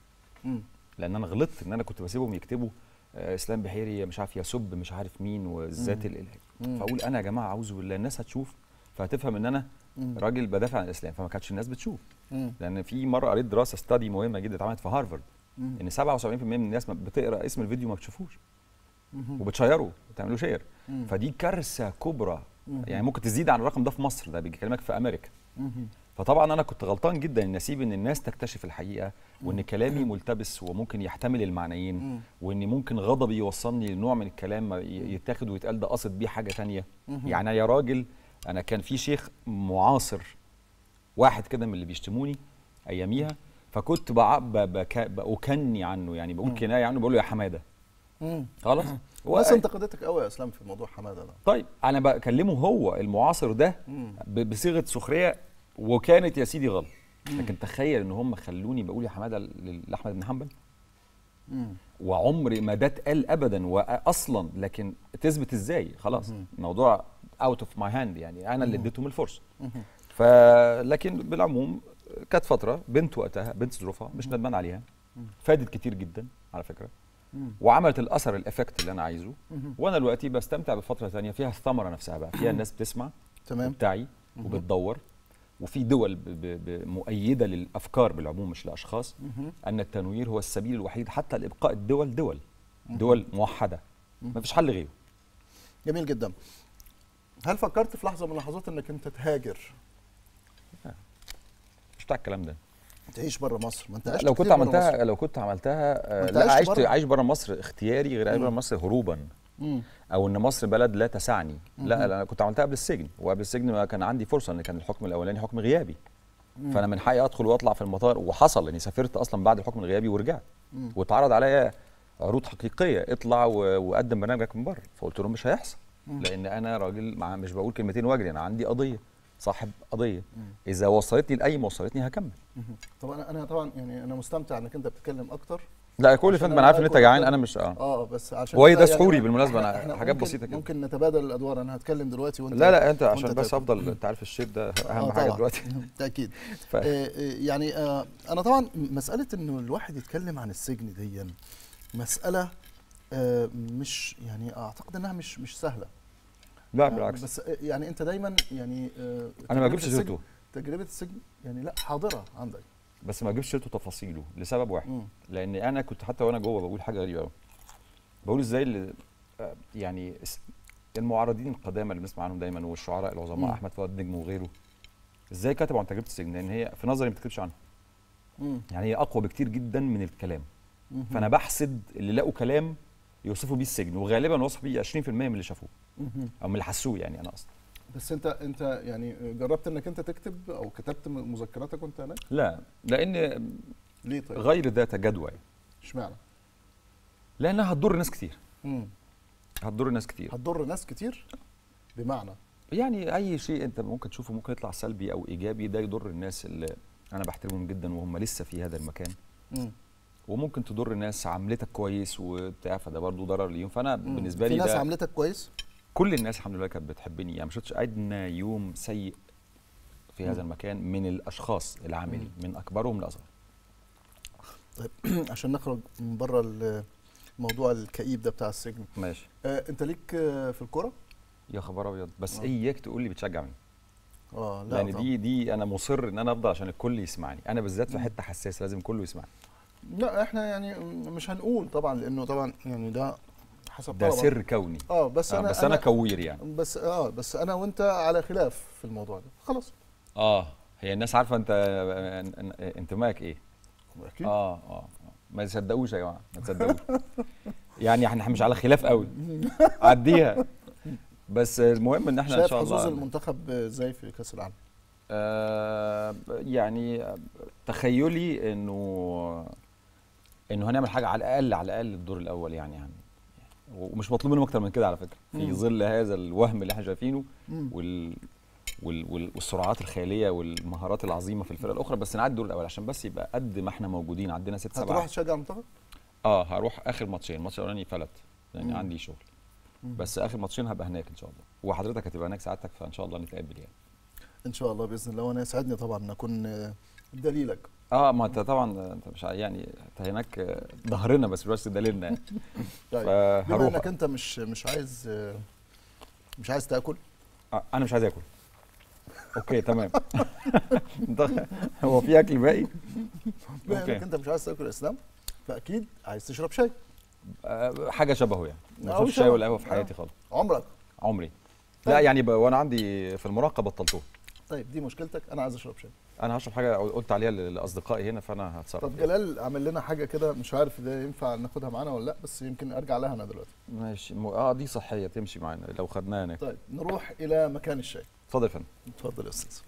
لان انا غلطت ان انا كنت بسيبهم يكتبوا آه، اسلام بحيري مش عارف يسب مش عارف مين والذات الالهي فاقول انا يا جماعه اعوذ بالله الناس هتشوف فهتفهم ان انا راجل بدافع عن الاسلام فما كانتش الناس بتشوف لان في مره قريت دراسه ستادي مهمه جدا اتعملت في هارفارد ان 77% من الناس بتقرا اسم الفيديو ما بتشوفوش وبتشيره بتعملوا شير فدي كارثه كبرى يعني ممكن تزيد عن الرقم ده في مصر ده بيكلمك في امريكا فطبعا انا كنت غلطان جدا ان اسيب ان الناس تكتشف الحقيقه وان كلامي ملتبس وممكن يحتمل المعنيين وان ممكن غضبي يوصلني لنوع من الكلام يتاخد ويتقال ده قاصد بيه حاجه ثانيه يعني يا راجل انا كان في شيخ معاصر واحد كده من اللي بيشتموني اياميها فكنت بأكني عنه يعني بقول كنايه عنه بقول له يا حماده خلاص هو بس انتقدتك قوي يا اسلام في موضوع حماده ده طيب انا بكلمه هو المعاصر ده بصيغه سخريه وكانت يا سيدي غلط لكن تخيل ان هم خلوني بقول يا حماده لاحمد بن حنبل وعمر ما ده اتقال ابدا واصلا لكن تثبت ازاي خلاص الموضوع اوت اوف ماي هاند يعني انا اللي اديتهم الفرصه فلكن بالعموم كانت فتره بنت وقتها بنت ظروفها مش ندمان عليها فادت كتير جدا على فكره وعملت الاثر الافكت اللي انا عايزه وانا دلوقتي بستمتع بفتره ثانيه فيها الثمره نفسها بقى فيها الناس بتسمع تمام بتاعي وبتدور وفي دول مؤيده للافكار بالعموم مش لاشخاص ان التنوير هو السبيل الوحيد حتى لابقاء الدول دول دول موحده ما فيش حل غيره جميل جدا هل فكرت في لحظه من اللحظات انك انت تهاجر؟ لا. مش بتاع الكلام ده تعيش بره مصر ما انت عشت لو كنت عملتها مصر. لو كنت عملتها آه، لا عشت عايش بره مصر اختياري غير عايش بره مصر هروبا مم. او ان مصر بلد لا تسعني مم. لا انا كنت عملتها قبل السجن وقبل السجن ما كان عندي فرصه ان كان الحكم الاولاني حكم غيابي مم. فانا من حقي ادخل واطلع في المطار وحصل اني سافرت اصلا بعد الحكم الغيابي ورجعت واتعرض عليا عروض حقيقيه اطلع وقدم برنامجك من بره فقلت لهم مش هيحصل لان انا راجل مع مش بقول كلمتين واجري يعني انا عندي قضيه صاحب قضيه اذا وصلتني لاي ما وصلتني هكمل طب انا انا طبعا يعني انا مستمتع انك انت بتتكلم اكتر لا كل فندم انا عارف ان انت جعان انا مش اه اه بس عشان وهي ده سحوري يعني بالمناسبه انا حاجات بسيطه كده ممكن نتبادل الادوار انا هتكلم دلوقتي وانت لا لا انت عشان بس افضل انت عارف الشيب ده اهم آه حاجه دلوقتي [laughs] ف... آه،, آه يعني آه انا طبعا مساله انه الواحد يتكلم عن السجن دي مساله آه، مش يعني اعتقد انها مش مش سهله لا آه، بالعكس بس آه، يعني انت دايما يعني انا ما اجيبش سيرته تجربه السجن يعني لا حاضره عندك بس ما اجيبش سيرته تفاصيله لسبب واحد م. لان انا كنت حتى وانا جوه بقول حاجه غريبه قوي بقول ازاي يعني المعارضين القدامى اللي بنسمع عنهم دايما والشعراء العظماء م. احمد فؤاد نجم وغيره ازاي كتبوا عن تجربه السجن لان هي في نظري ما بتكتبش عنها يعني هي اقوى بكتير جدا من الكلام فانا بحسد اللي لقوا كلام يوصفوا بيه السجن وغالبا وصف بيه 20% من اللي شافوه او من اللي حسوه يعني انا اصلا بس انت انت يعني جربت انك انت تكتب او كتبت مذكراتك وانت هناك؟ لا لان ليه طيب؟ غير ذات جدوى اشمعنى؟ لانها هتضر ناس كتير امم هتضر ناس كتير هتضر ناس كتير؟ بمعنى يعني اي شيء انت ممكن تشوفه ممكن يطلع سلبي او ايجابي ده يضر الناس اللي انا بحترمهم جدا وهم لسه في هذا المكان مم. وممكن تضر ناس عاملتك كويس وبتاع فده برضه ضرر ليهم فانا مم. بالنسبه لي في ناس عاملتك كويس كل الناس الحمد لله كانت بتحبني يعني ما شفتش ادنى يوم سيء في مم. هذا المكان من الاشخاص العاملين من اكبرهم لاصغر طيب [clears throat] عشان نخرج من بره الموضوع الكئيب ده بتاع السجن ماشي آه انت ليك في الكوره يا خبر ابيض بس آه. اياك تقول لي بتشجع مين اه لا يعني دي دي انا مصر ان انا افضل عشان الكل يسمعني انا بالذات في حته حساسه لازم كله يسمعني لا احنا يعني مش هنقول طبعا لانه طبعا يعني ده حسب ده طبعا. سر كوني اه بس آه، انا بس انا, أنا كوير يعني بس اه بس انا وانت على خلاف في الموضوع ده خلاص اه هي الناس عارفه انت انتمائك ايه اكيد آه،, اه اه ما تصدقوش يا جماعه ما تصدقوش يعني احنا مش على خلاف قوي [laughs] عديها بس المهم ان احنا ان شاء الله شايف حظوظ يعني. المنتخب ازاي في كاس العالم آه يعني تخيلي انه انه هنعمل حاجه على الاقل على الاقل الدور الاول يعني يعني ومش مطلوب منهم اكتر من كده على فكره في مم. ظل هذا الوهم اللي احنا شايفينه وال وال والسرعات الخياليه والمهارات العظيمه في الفرق الاخرى بس نعدي الدور الاول عشان بس يبقى قد ما احنا موجودين عندنا ست سبعة هتروح تشجع منتخب؟ اه هروح اخر ماتشين الماتش الاولاني فلت لان يعني عندي شغل مم. بس اخر ماتشين هبقى هناك ان شاء الله وحضرتك هتبقى هناك سعادتك فان شاء الله نتقابل يعني ان شاء الله باذن الله وانا يسعدني طبعا ان اكون دليلك اه ما انت طبعا انت مش يعني انت هناك ظهرنا بس مش دليلنا يعني [laughs] طيب بما انك انت مش مش عايز مش عايز تاكل آه انا مش عايز اكل اوكي تمام [laughs] هو في اكل باقي بما انك انت مش عايز تاكل اسلام فاكيد عايز تشرب شاي آه حاجه شبهه يعني ما بشربش شاي ولا قهوه في حياتي آه. خالص عمرك عمري طيب. لا يعني وانا عندي في المراهقه بطلتوه طيب دي مشكلتك انا عايز اشرب شاي انا هشرب حاجه قلت عليها لاصدقائي هنا فانا هتصرف طب جلال عامل لنا حاجه كده مش عارف ده ينفع ناخدها معانا ولا لا بس يمكن ارجع لها انا دلوقتي ماشي م... اه دي صحيه تمشي معانا لو خدناها هناك طيب نروح الى مكان الشاي اتفضل يا فندم اتفضل يا استاذ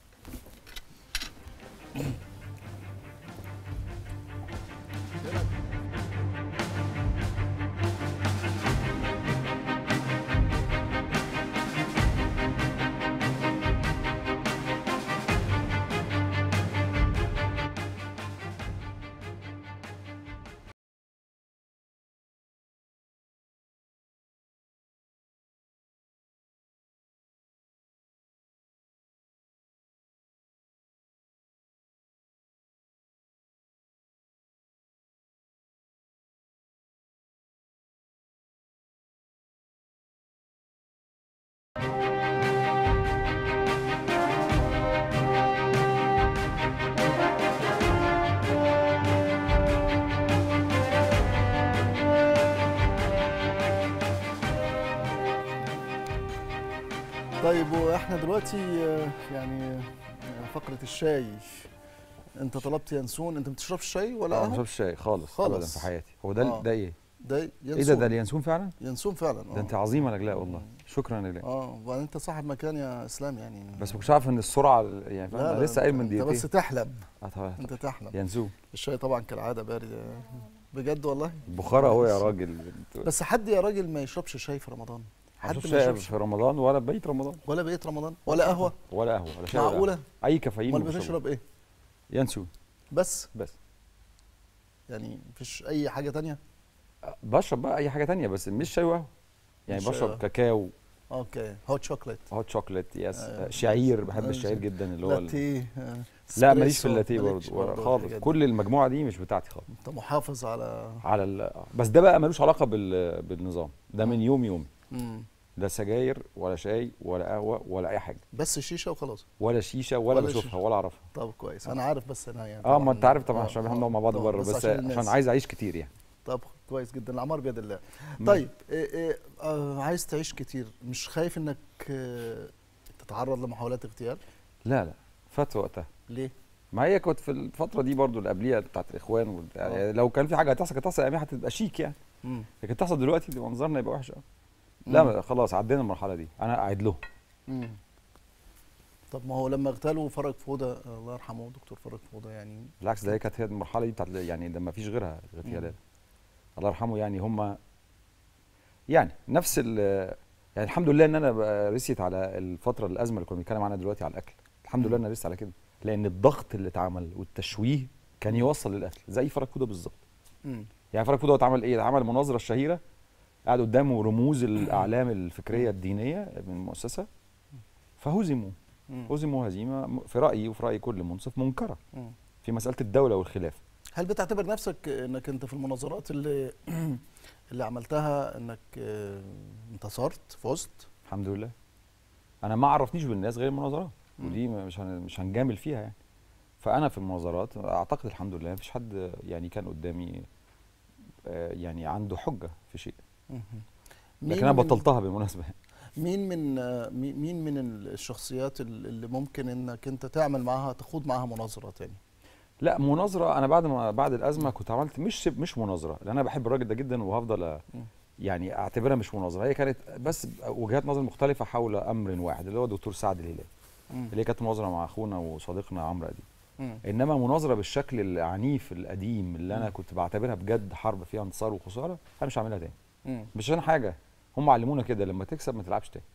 دلوقتي آه، يعني آه، فقره الشاي انت طلبت ينسون انت ما بتشربش شاي ولا انا آه، ما بشربش شاي خالص خالص في حياتي هو ده آه. ده ايه؟ ده ينسون ايه ده ده اليانسون فعلا؟ ينسون فعلا اه ده انت عظيم على والله شكرا لك اه وبعدين انت صاحب مكان يا اسلام يعني بس ما كنتش عارف ان السرعه يعني فاهم لسه قايل من دي انت بس تحلم اه طبعا انت تحلم ينسون الشاي طبعا كالعاده بارد بجد والله بخار اهو يا راجل بس حد يا راجل ما يشربش شاي في رمضان حد ما يشربش في رمضان ولا بقيه رمضان ولا بقيه رمضان ولا قهوه ولا قهوه ولا شاي معقوله اي كافيين ولا بتشرب ايه ينسو بس بس يعني مفيش اي حاجه تانية بشرب بقى اي حاجه تانية بس مش شاي وقهوه يعني بشرب أه. كاكاو اوكي هوت شوكليت هوت شوكليت يس آه. شعير آه، بحب آه. الشعير جدا اللي هو لاتيه آه، لا ماليش في اللاتيه برضه خالص كل المجموعه دي مش بتاعتي خالص انت محافظ على على ال... بس ده بقى ملوش علاقه بال... بالنظام ده من آه. يوم يومي لا سجاير ولا شاي ولا قهوه ولا اي حاجه بس شيشه وخلاص ولا شيشه ولا, ولا بشوفها ولا اعرفها طب كويس انا عارف بس انا يعني اه ما انت عارف طبعا آه، عشان آه، هنقعد مع بعض بره بس, بس عشان, عشان عايز اعيش كتير يعني طب كويس جدا العمار بيد الله طيب إيه إيه آه، عايز تعيش كتير مش خايف انك تتعرض لمحاولات اغتيال لا لا فات وقتها ليه ما هي كنت في الفتره دي برضو اللي قبليها بتاعت الاخوان وال... يعني لو كان في حاجه هتحصل كانت هتحصل ايامها هتبقى شيك يعني لكن تحصل دلوقتي منظرنا يبقى وحش قوي لا خلاص عدينا المرحله دي انا قاعد لهم طب ما هو لما اغتالوا فرج فوده الله يرحمه دكتور فرج فوده يعني بالعكس ده هي كانت هي المرحله دي بتاعت يعني ده ما فيش غيرها اغتيالات الله يرحمه يعني هم يعني نفس ال يعني الحمد لله ان انا رسيت على الفتره الازمه اللي كنا بنتكلم عنها دلوقتي على الاكل الحمد لله ان انا رسيت على كده لان الضغط اللي اتعمل والتشويه كان يوصل للقتل زي فرج فوده بالظبط يعني فرج فوده اتعمل ايه؟ اتعمل المناظره الشهيره قعد قدامه رموز الاعلام الفكريه الدينيه من المؤسسه فهزموا هزموا هزيمه في رايي وفي راي كل منصف منكره في مساله الدوله والخلافه هل بتعتبر نفسك انك انت في المناظرات اللي [clears throat] اللي عملتها انك آه، انتصرت فزت الحمد لله انا ما عرفنيش بالناس غير المناظرات ودي مش مش هنجامل فيها يعني فانا في المناظرات اعتقد الحمد لله مفيش حد يعني كان قدامي آه، يعني عنده حجه في شيء لكن انا بطلتها بالمناسبه مين من آه، مين من الشخصيات اللي ممكن انك انت تعمل معاها تخوض معاها مناظره تاني لا مناظره انا بعد ما بعد الازمه كنت عملت مش مش مناظره لان انا بحب الراجل ده جدا وهفضل يعني اعتبرها مش مناظره هي كانت بس وجهات نظر مختلفه حول امر واحد اللي هو دكتور سعد الهلال اللي هي كانت مناظره مع اخونا وصديقنا عمرو اديب انما مناظره بالشكل العنيف القديم اللي انا كنت بعتبرها بجد حرب فيها انتصار وخساره انا مش هعملها تاني مش عشان حاجه هم علمونا كده لما تكسب ما تلعبش تاني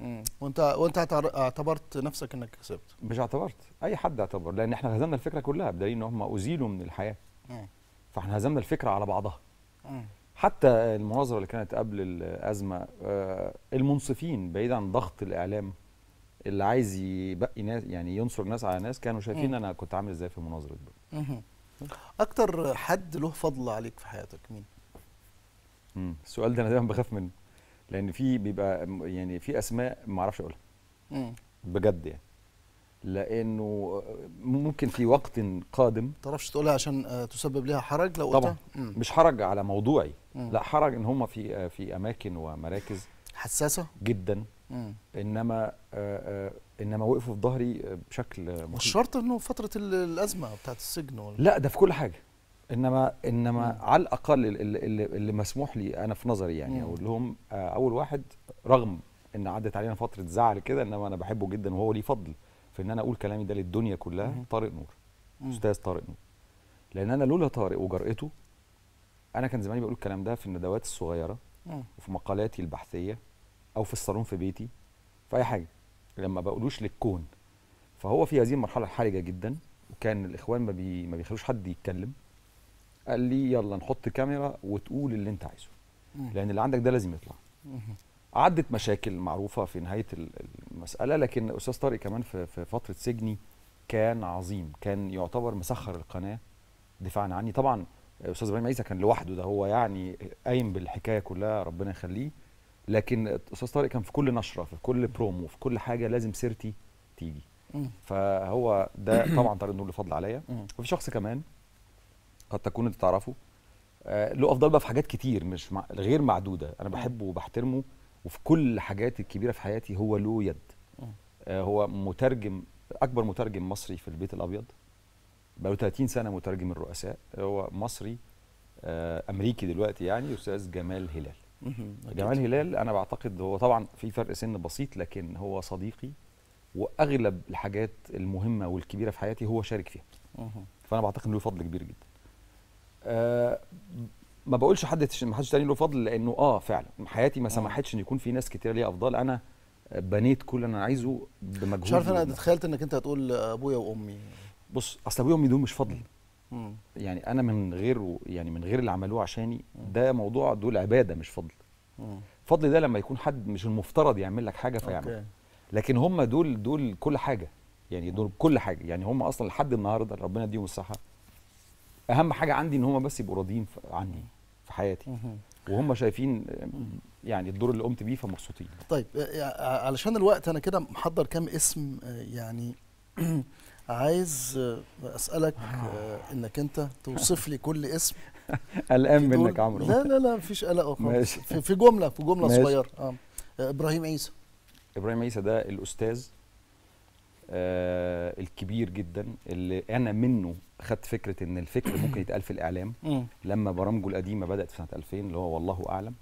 مم. وانت وانت اعتبرت نفسك انك كسبت مش اعتبرت اي حد اعتبر لان احنا هزمنا الفكره كلها بدليل ان هم ازيلوا من الحياه مم. فاحنا هزمنا الفكره على بعضها مم. حتى المناظره اللي كانت قبل الازمه آه، المنصفين بعيد عن ضغط الاعلام اللي عايز يبقي ناس يعني ينصر ناس على ناس كانوا شايفين انا كنت عامل ازاي في مناظره دي اكتر حد له فضل عليك في حياتك مين مم. السؤال ده انا دايما بخاف منه لان في بيبقى يعني في اسماء ما اعرفش اقولها بجد يعني لانه ممكن في وقت قادم ما تعرفش تقولها عشان آه، تسبب لها حرج لو طبعا مش حرج على موضوعي مم. لا حرج ان هم في آه، في اماكن ومراكز حساسه جدا انما آه، آه، انما وقفوا في ظهري آه، بشكل مش شرط انه فتره الازمه بتاعت السجن ولا لا ده في كل حاجه انما انما مم. على الاقل اللي, اللي, مسموح لي انا في نظري يعني اقول لهم اول واحد رغم ان عدت علينا فتره زعل كده انما انا بحبه جدا وهو ليه فضل في ان انا اقول كلامي ده للدنيا كلها مم. طارق نور استاذ طارق نور لان انا لولا طارق وجرأته انا كان زماني بقول الكلام ده في الندوات الصغيره مم. وفي مقالاتي البحثيه او في الصالون في بيتي في اي حاجه لما بقولوش للكون فهو في هذه المرحله حرجه جدا وكان الاخوان ما, بي ما بيخلوش حد يتكلم قال لي يلا نحط كاميرا وتقول اللي انت عايزه لان اللي عندك ده لازم يطلع عدت مشاكل معروفه في نهايه المساله لكن استاذ طارق كمان في, في فتره سجني كان عظيم كان يعتبر مسخر القناه دفاعا عني طبعا استاذ ابراهيم عيسى كان لوحده ده هو يعني قايم بالحكايه كلها ربنا يخليه لكن استاذ طارق كان في كل نشره في كل برومو في كل حاجه لازم سيرتي تيجي فهو ده [coughs] طبعا طارق نور له فضل عليا وفي شخص كمان قد تكون انت تعرفه آه له افضل بقى في حاجات كتير مش مع غير معدوده انا بحبه وبحترمه وفي كل الحاجات الكبيره في حياتي هو له يد آه هو مترجم اكبر مترجم مصري في البيت الابيض له 30 سنه مترجم الرؤساء هو مصري آه امريكي دلوقتي يعني استاذ جمال هلال جمال هلال انا بعتقد هو طبعا في فرق سن بسيط لكن هو صديقي واغلب الحاجات المهمه والكبيره في حياتي هو شارك فيها فانا بعتقد انه له فضل كبير جدا أه ما بقولش حد ما حدش تاني له فضل لانه اه فعلا حياتي ما آه. سمحتش ان يكون في ناس كتير ليها افضل انا بنيت كل اللي انا عايزه بمجهود مش عارف انا تخيلت انك انت هتقول ابويا وامي بص اصل ابويا وامي دول مش فضل يعني انا من غيره يعني من غير اللي عملوه عشاني ده موضوع دول عباده مش فضل فضل ده لما يكون حد مش المفترض يعمل لك حاجه فيعمل لكن هم دول دول كل حاجه يعني دول كل حاجه يعني هم اصلا لحد النهارده ربنا يديهم الصحه اهم حاجه عندي ان هم بس يبقوا راضيين عني في حياتي وهم شايفين يعني الدور اللي قمت بيه فمبسوطين طيب آه، آه، علشان الوقت انا كده محضر كام اسم آه، يعني [clears throat] عايز اسالك آه. آه، انك انت توصف لي كل اسم [laughs] قلقان منك عمرو لا لا لا مفيش قلق خالص في جمله في جمله صغيره اه ابراهيم عيسى ابراهيم عيسى ده الاستاذ آه الكبير جدا اللي انا منه خدت فكره ان الفكر [coughs] ممكن يتقال في الاعلام لما برامجه القديمه بدات في سنه 2000 اللي هو والله اعلم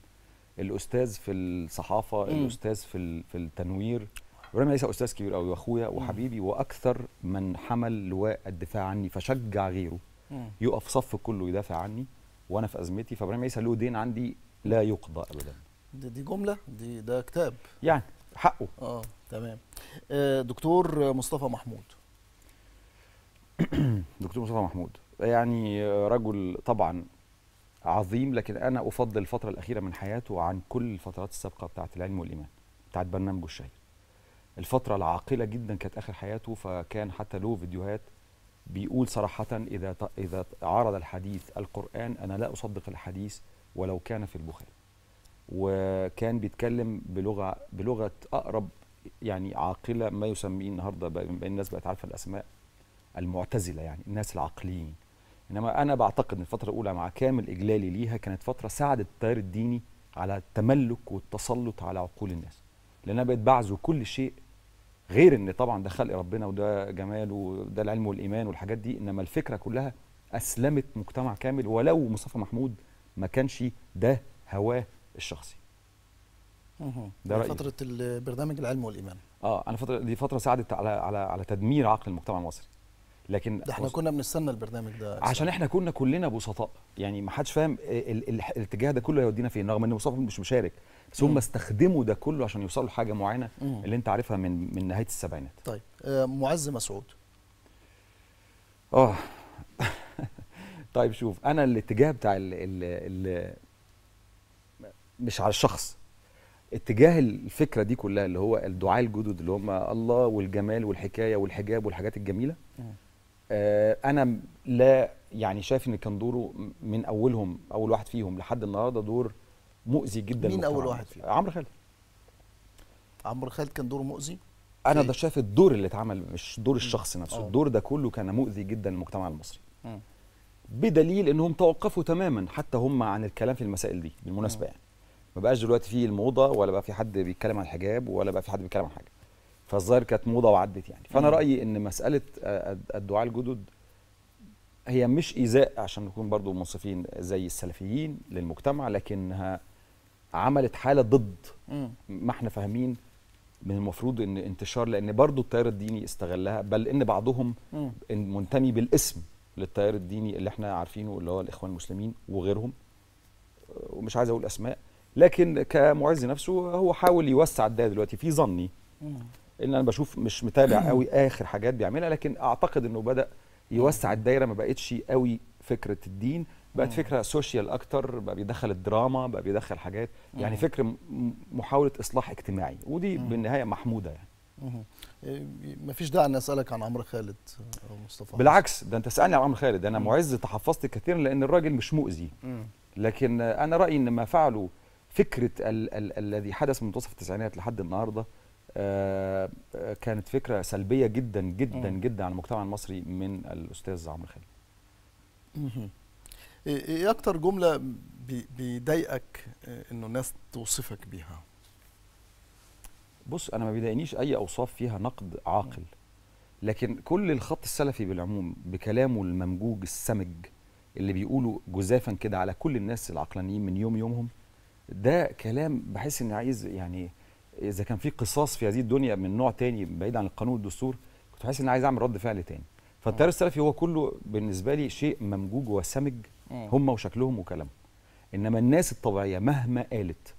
الاستاذ في الصحافه الاستاذ في في التنوير ابراهيم عيسى استاذ كبير قوي واخويا وحبيبي واكثر من حمل لواء الدفاع عني فشجع غيره يقف صف كله يدافع عني وانا في ازمتي فابراهيم عيسى له دين عندي لا يقضى ابدا دي, دي جمله دي ده كتاب يعني حقه اه تمام آه، دكتور مصطفى محمود [clears throat] دكتور مصطفى محمود يعني رجل طبعا عظيم لكن انا افضل الفتره الاخيره من حياته عن كل الفترات السابقه بتاعه العلم والايمان بتاعه برنامجه الشهير الفترة العاقلة جدا كانت آخر حياته فكان حتى له فيديوهات بيقول صراحة إذا إذا عارض الحديث القرآن أنا لا أصدق الحديث ولو كان في البخاري. وكان بيتكلم بلغة بلغة أقرب يعني عاقلة ما يسميه النهاردة الناس بقت عارفة الأسماء المعتزلة يعني الناس العقليين. إنما أنا بعتقد إن الفترة الأولى مع كامل إجلالي ليها كانت فترة ساعدت التيار الديني على التملك والتسلط على عقول الناس. لأن أنا بقيت بعزو كل شيء غير ان طبعا ده خلق ربنا وده جمال وده العلم والايمان والحاجات دي انما الفكره كلها اسلمت مجتمع كامل ولو مصطفى محمود ما كانش ده هواه الشخصي ده رأيي. فتره البرنامج العلم والايمان اه انا فتره دي فتره ساعدت على على على تدمير عقل المجتمع المصري لكن ده احنا كنا بنستنى البرنامج ده عشان احنا كنا كلنا بسطاء يعني ما حدش فاهم الاتجاه ده كله هيودينا فين رغم ان مصطفى مش مشارك بس هم استخدموا ده كله عشان يوصلوا لحاجه معينه اللي انت عارفها من من نهايه السبعينات طيب آه، معز مسعود اه [laughs] طيب شوف انا الاتجاه بتاع ال ال ال مش على الشخص اتجاه الفكره دي كلها اللي هو الدعاء الجدد اللي هم الله والجمال والحكايه والحجاب والحاجات الجميله آه، انا لا يعني شايف ان كان دوره من اولهم اول واحد فيهم لحد النهارده دور مؤذي جدا مين اول واحد فيهم عمرو خالد عمرو خالد كان دوره مؤذي انا إيه؟ ده شايف الدور اللي اتعمل مش دور الشخص نفسه أوه. الدور ده كله كان مؤذي جدا للمجتمع المصري م. بدليل انهم توقفوا تماما حتى هم عن الكلام في المسائل دي بالمناسبه م. يعني ما بقاش دلوقتي في الموضه ولا بقى في حد بيتكلم عن الحجاب ولا بقى في حد بيتكلم عن حاجه فالظاهر كانت موضه وعدت يعني فانا رايي ان مساله الدعاء الجدد هي مش ايذاء عشان نكون برضو منصفين زي السلفيين للمجتمع لكنها عملت حاله ضد ما احنا فاهمين من المفروض ان انتشار لان برضو التيار الديني استغلها بل ان بعضهم منتمي بالاسم للتيار الديني اللي احنا عارفينه اللي هو الاخوان المسلمين وغيرهم ومش عايز اقول اسماء لكن كمعز نفسه هو حاول يوسع الدايه دلوقتي في ظني ان انا بشوف مش متابع قوي اخر حاجات بيعملها لكن اعتقد انه بدا يوسع الدايره ما بقتش قوي فكره الدين بقت فكره سوشيال اكتر بقى بيدخل الدراما بقى بيدخل حاجات يعني فكر محاوله اصلاح اجتماعي ودي بالنهايه محموده يعني إيه، ما فيش داعي اني اسالك عن عمرو خالد او مصطفى بالعكس ده انت سالني عن عمرو خالد انا معز تحفظت كثيرا لان الراجل مش مؤذي لكن انا رايي ان ما فعله فكره الذي حدث من منتصف التسعينات لحد النهارده آه، آه، كانت فكره سلبيه جدا جدا م. جدا على المجتمع المصري من الاستاذ عمرو خالد إيه،, ايه اكتر جمله بيضايقك آه، انه الناس توصفك بيها بص انا ما بيضايقنيش اي اوصاف فيها نقد عاقل لكن كل الخط السلفي بالعموم بكلامه الممجوج السمج اللي بيقوله جزافا كده على كل الناس العقلانيين من يوم يومهم ده كلام بحس اني عايز يعني اذا كان في قصاص في هذه الدنيا من نوع تاني بعيد عن القانون والدستور كنت حاسس ان عايز اعمل رد فعل تاني فالتيار آه. السلفي هو كله بالنسبه لي شيء ممجوج وسمج آه. هم وشكلهم وكلامهم انما الناس الطبيعيه مهما قالت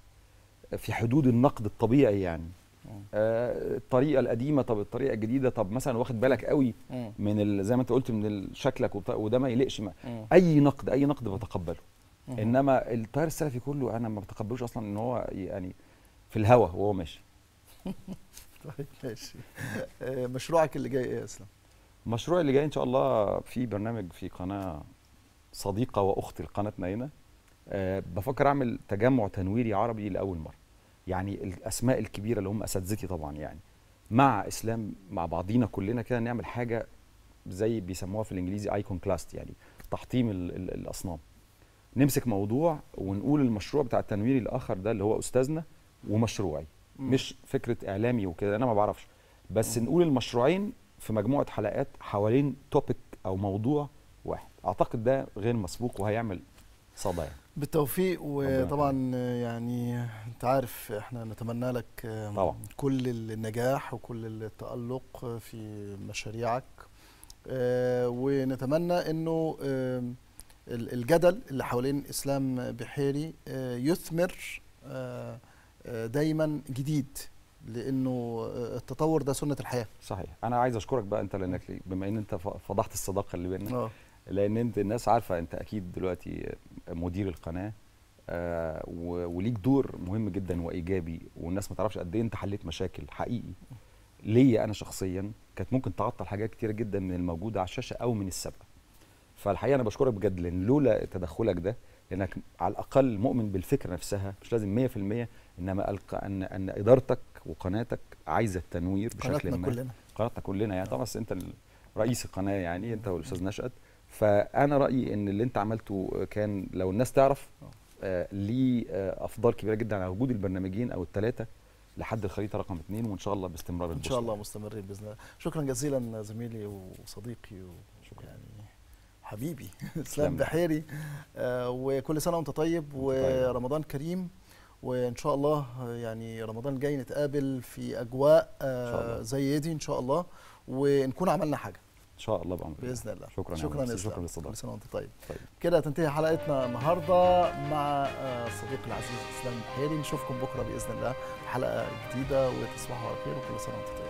في حدود النقد الطبيعي يعني آه, آه، الطريقه القديمه طب الطريقه الجديده طب مثلا واخد بالك قوي من زي ما انت قلت من شكلك وده ما يقلقش اي نقد اي نقد بتقبله انما التيار السلفي كله انا ما بتقبلوش اصلا ان هو يعني في الهوا وهو ماشي [laughs] طيب ماشي آه، مشروعك اللي جاي ايه يا اسلام المشروع اللي جاي ان شاء الله في برنامج في قناه صديقه واخت القناة هنا أه بفكر اعمل تجمع تنويري عربي لاول مره يعني الاسماء الكبيره اللي هم اساتذتي طبعا يعني مع اسلام مع بعضينا كلنا كده نعمل حاجه زي بيسموها في الانجليزي ايكون كلاست يعني تحطيم الـ الـ الاصنام نمسك موضوع ونقول المشروع بتاع التنويري الاخر ده اللي هو استاذنا ومشروعي مم. مش فكره اعلامي وكده انا ما بعرفش بس مم. نقول المشروعين في مجموعه حلقات حوالين توبيك او موضوع واحد اعتقد ده غير مسبوق وهيعمل صدى يعني بالتوفيق وطبعا يعني انت عارف احنا نتمنى لك طبعا. كل النجاح وكل التالق في مشاريعك آه، ونتمنى انه الجدل اللي حوالين اسلام بحيري آه، يثمر آه، دايما جديد لانه التطور ده سنه الحياه صحيح انا عايز اشكرك بقى انت لانك بما ان انت فضحت الصداقه اللي بيننا آه. لان انت الناس عارفه انت اكيد دلوقتي مدير القناه آه وليك دور مهم جدا وايجابي والناس ما تعرفش قد ايه انت حليت مشاكل حقيقي ليا انا شخصيا كانت ممكن تعطل حاجات كتيره جدا من الموجوده على الشاشه او من السابقه فالحقيقه انا بشكرك بجد لان لولا تدخلك ده لانك على الاقل مؤمن بالفكره نفسها مش لازم 100% انما القى ان ان ادارتك وقناتك عايزه التنوير بشكل ما كلنا قناتنا كلنا يعني طبعا انت رئيس القناه يعني انت والاستاذ نشأت فانا رايي ان اللي انت عملته كان لو الناس تعرف آه ليه آه، افضال كبيره جدا على وجود البرنامجين او الثلاثه لحد الخريطه رقم اثنين وان شاء الله باستمرار ان شاء الله مستمرين باذن الله شكرا جزيلا زميلي وصديقي وشكرا يعني حبيبي اسلام [laughs] بحيري آه، وكل سنه طيب، وانت طيب ورمضان كريم وان شاء الله يعني رمضان الجاي نتقابل في اجواء آه، زي دي ان شاء الله ونكون عملنا حاجه ان شاء الله بامر باذن الله شكرا شكرا يا شكرا للصداقه كل سنه وانت طيب, طيب. كده تنتهي حلقتنا النهارده مع الصديق آه، العزيز اسلام بحيري نشوفكم بكره باذن الله في حلقه جديده وتصبحوا على خير وكل سنه وانت طيب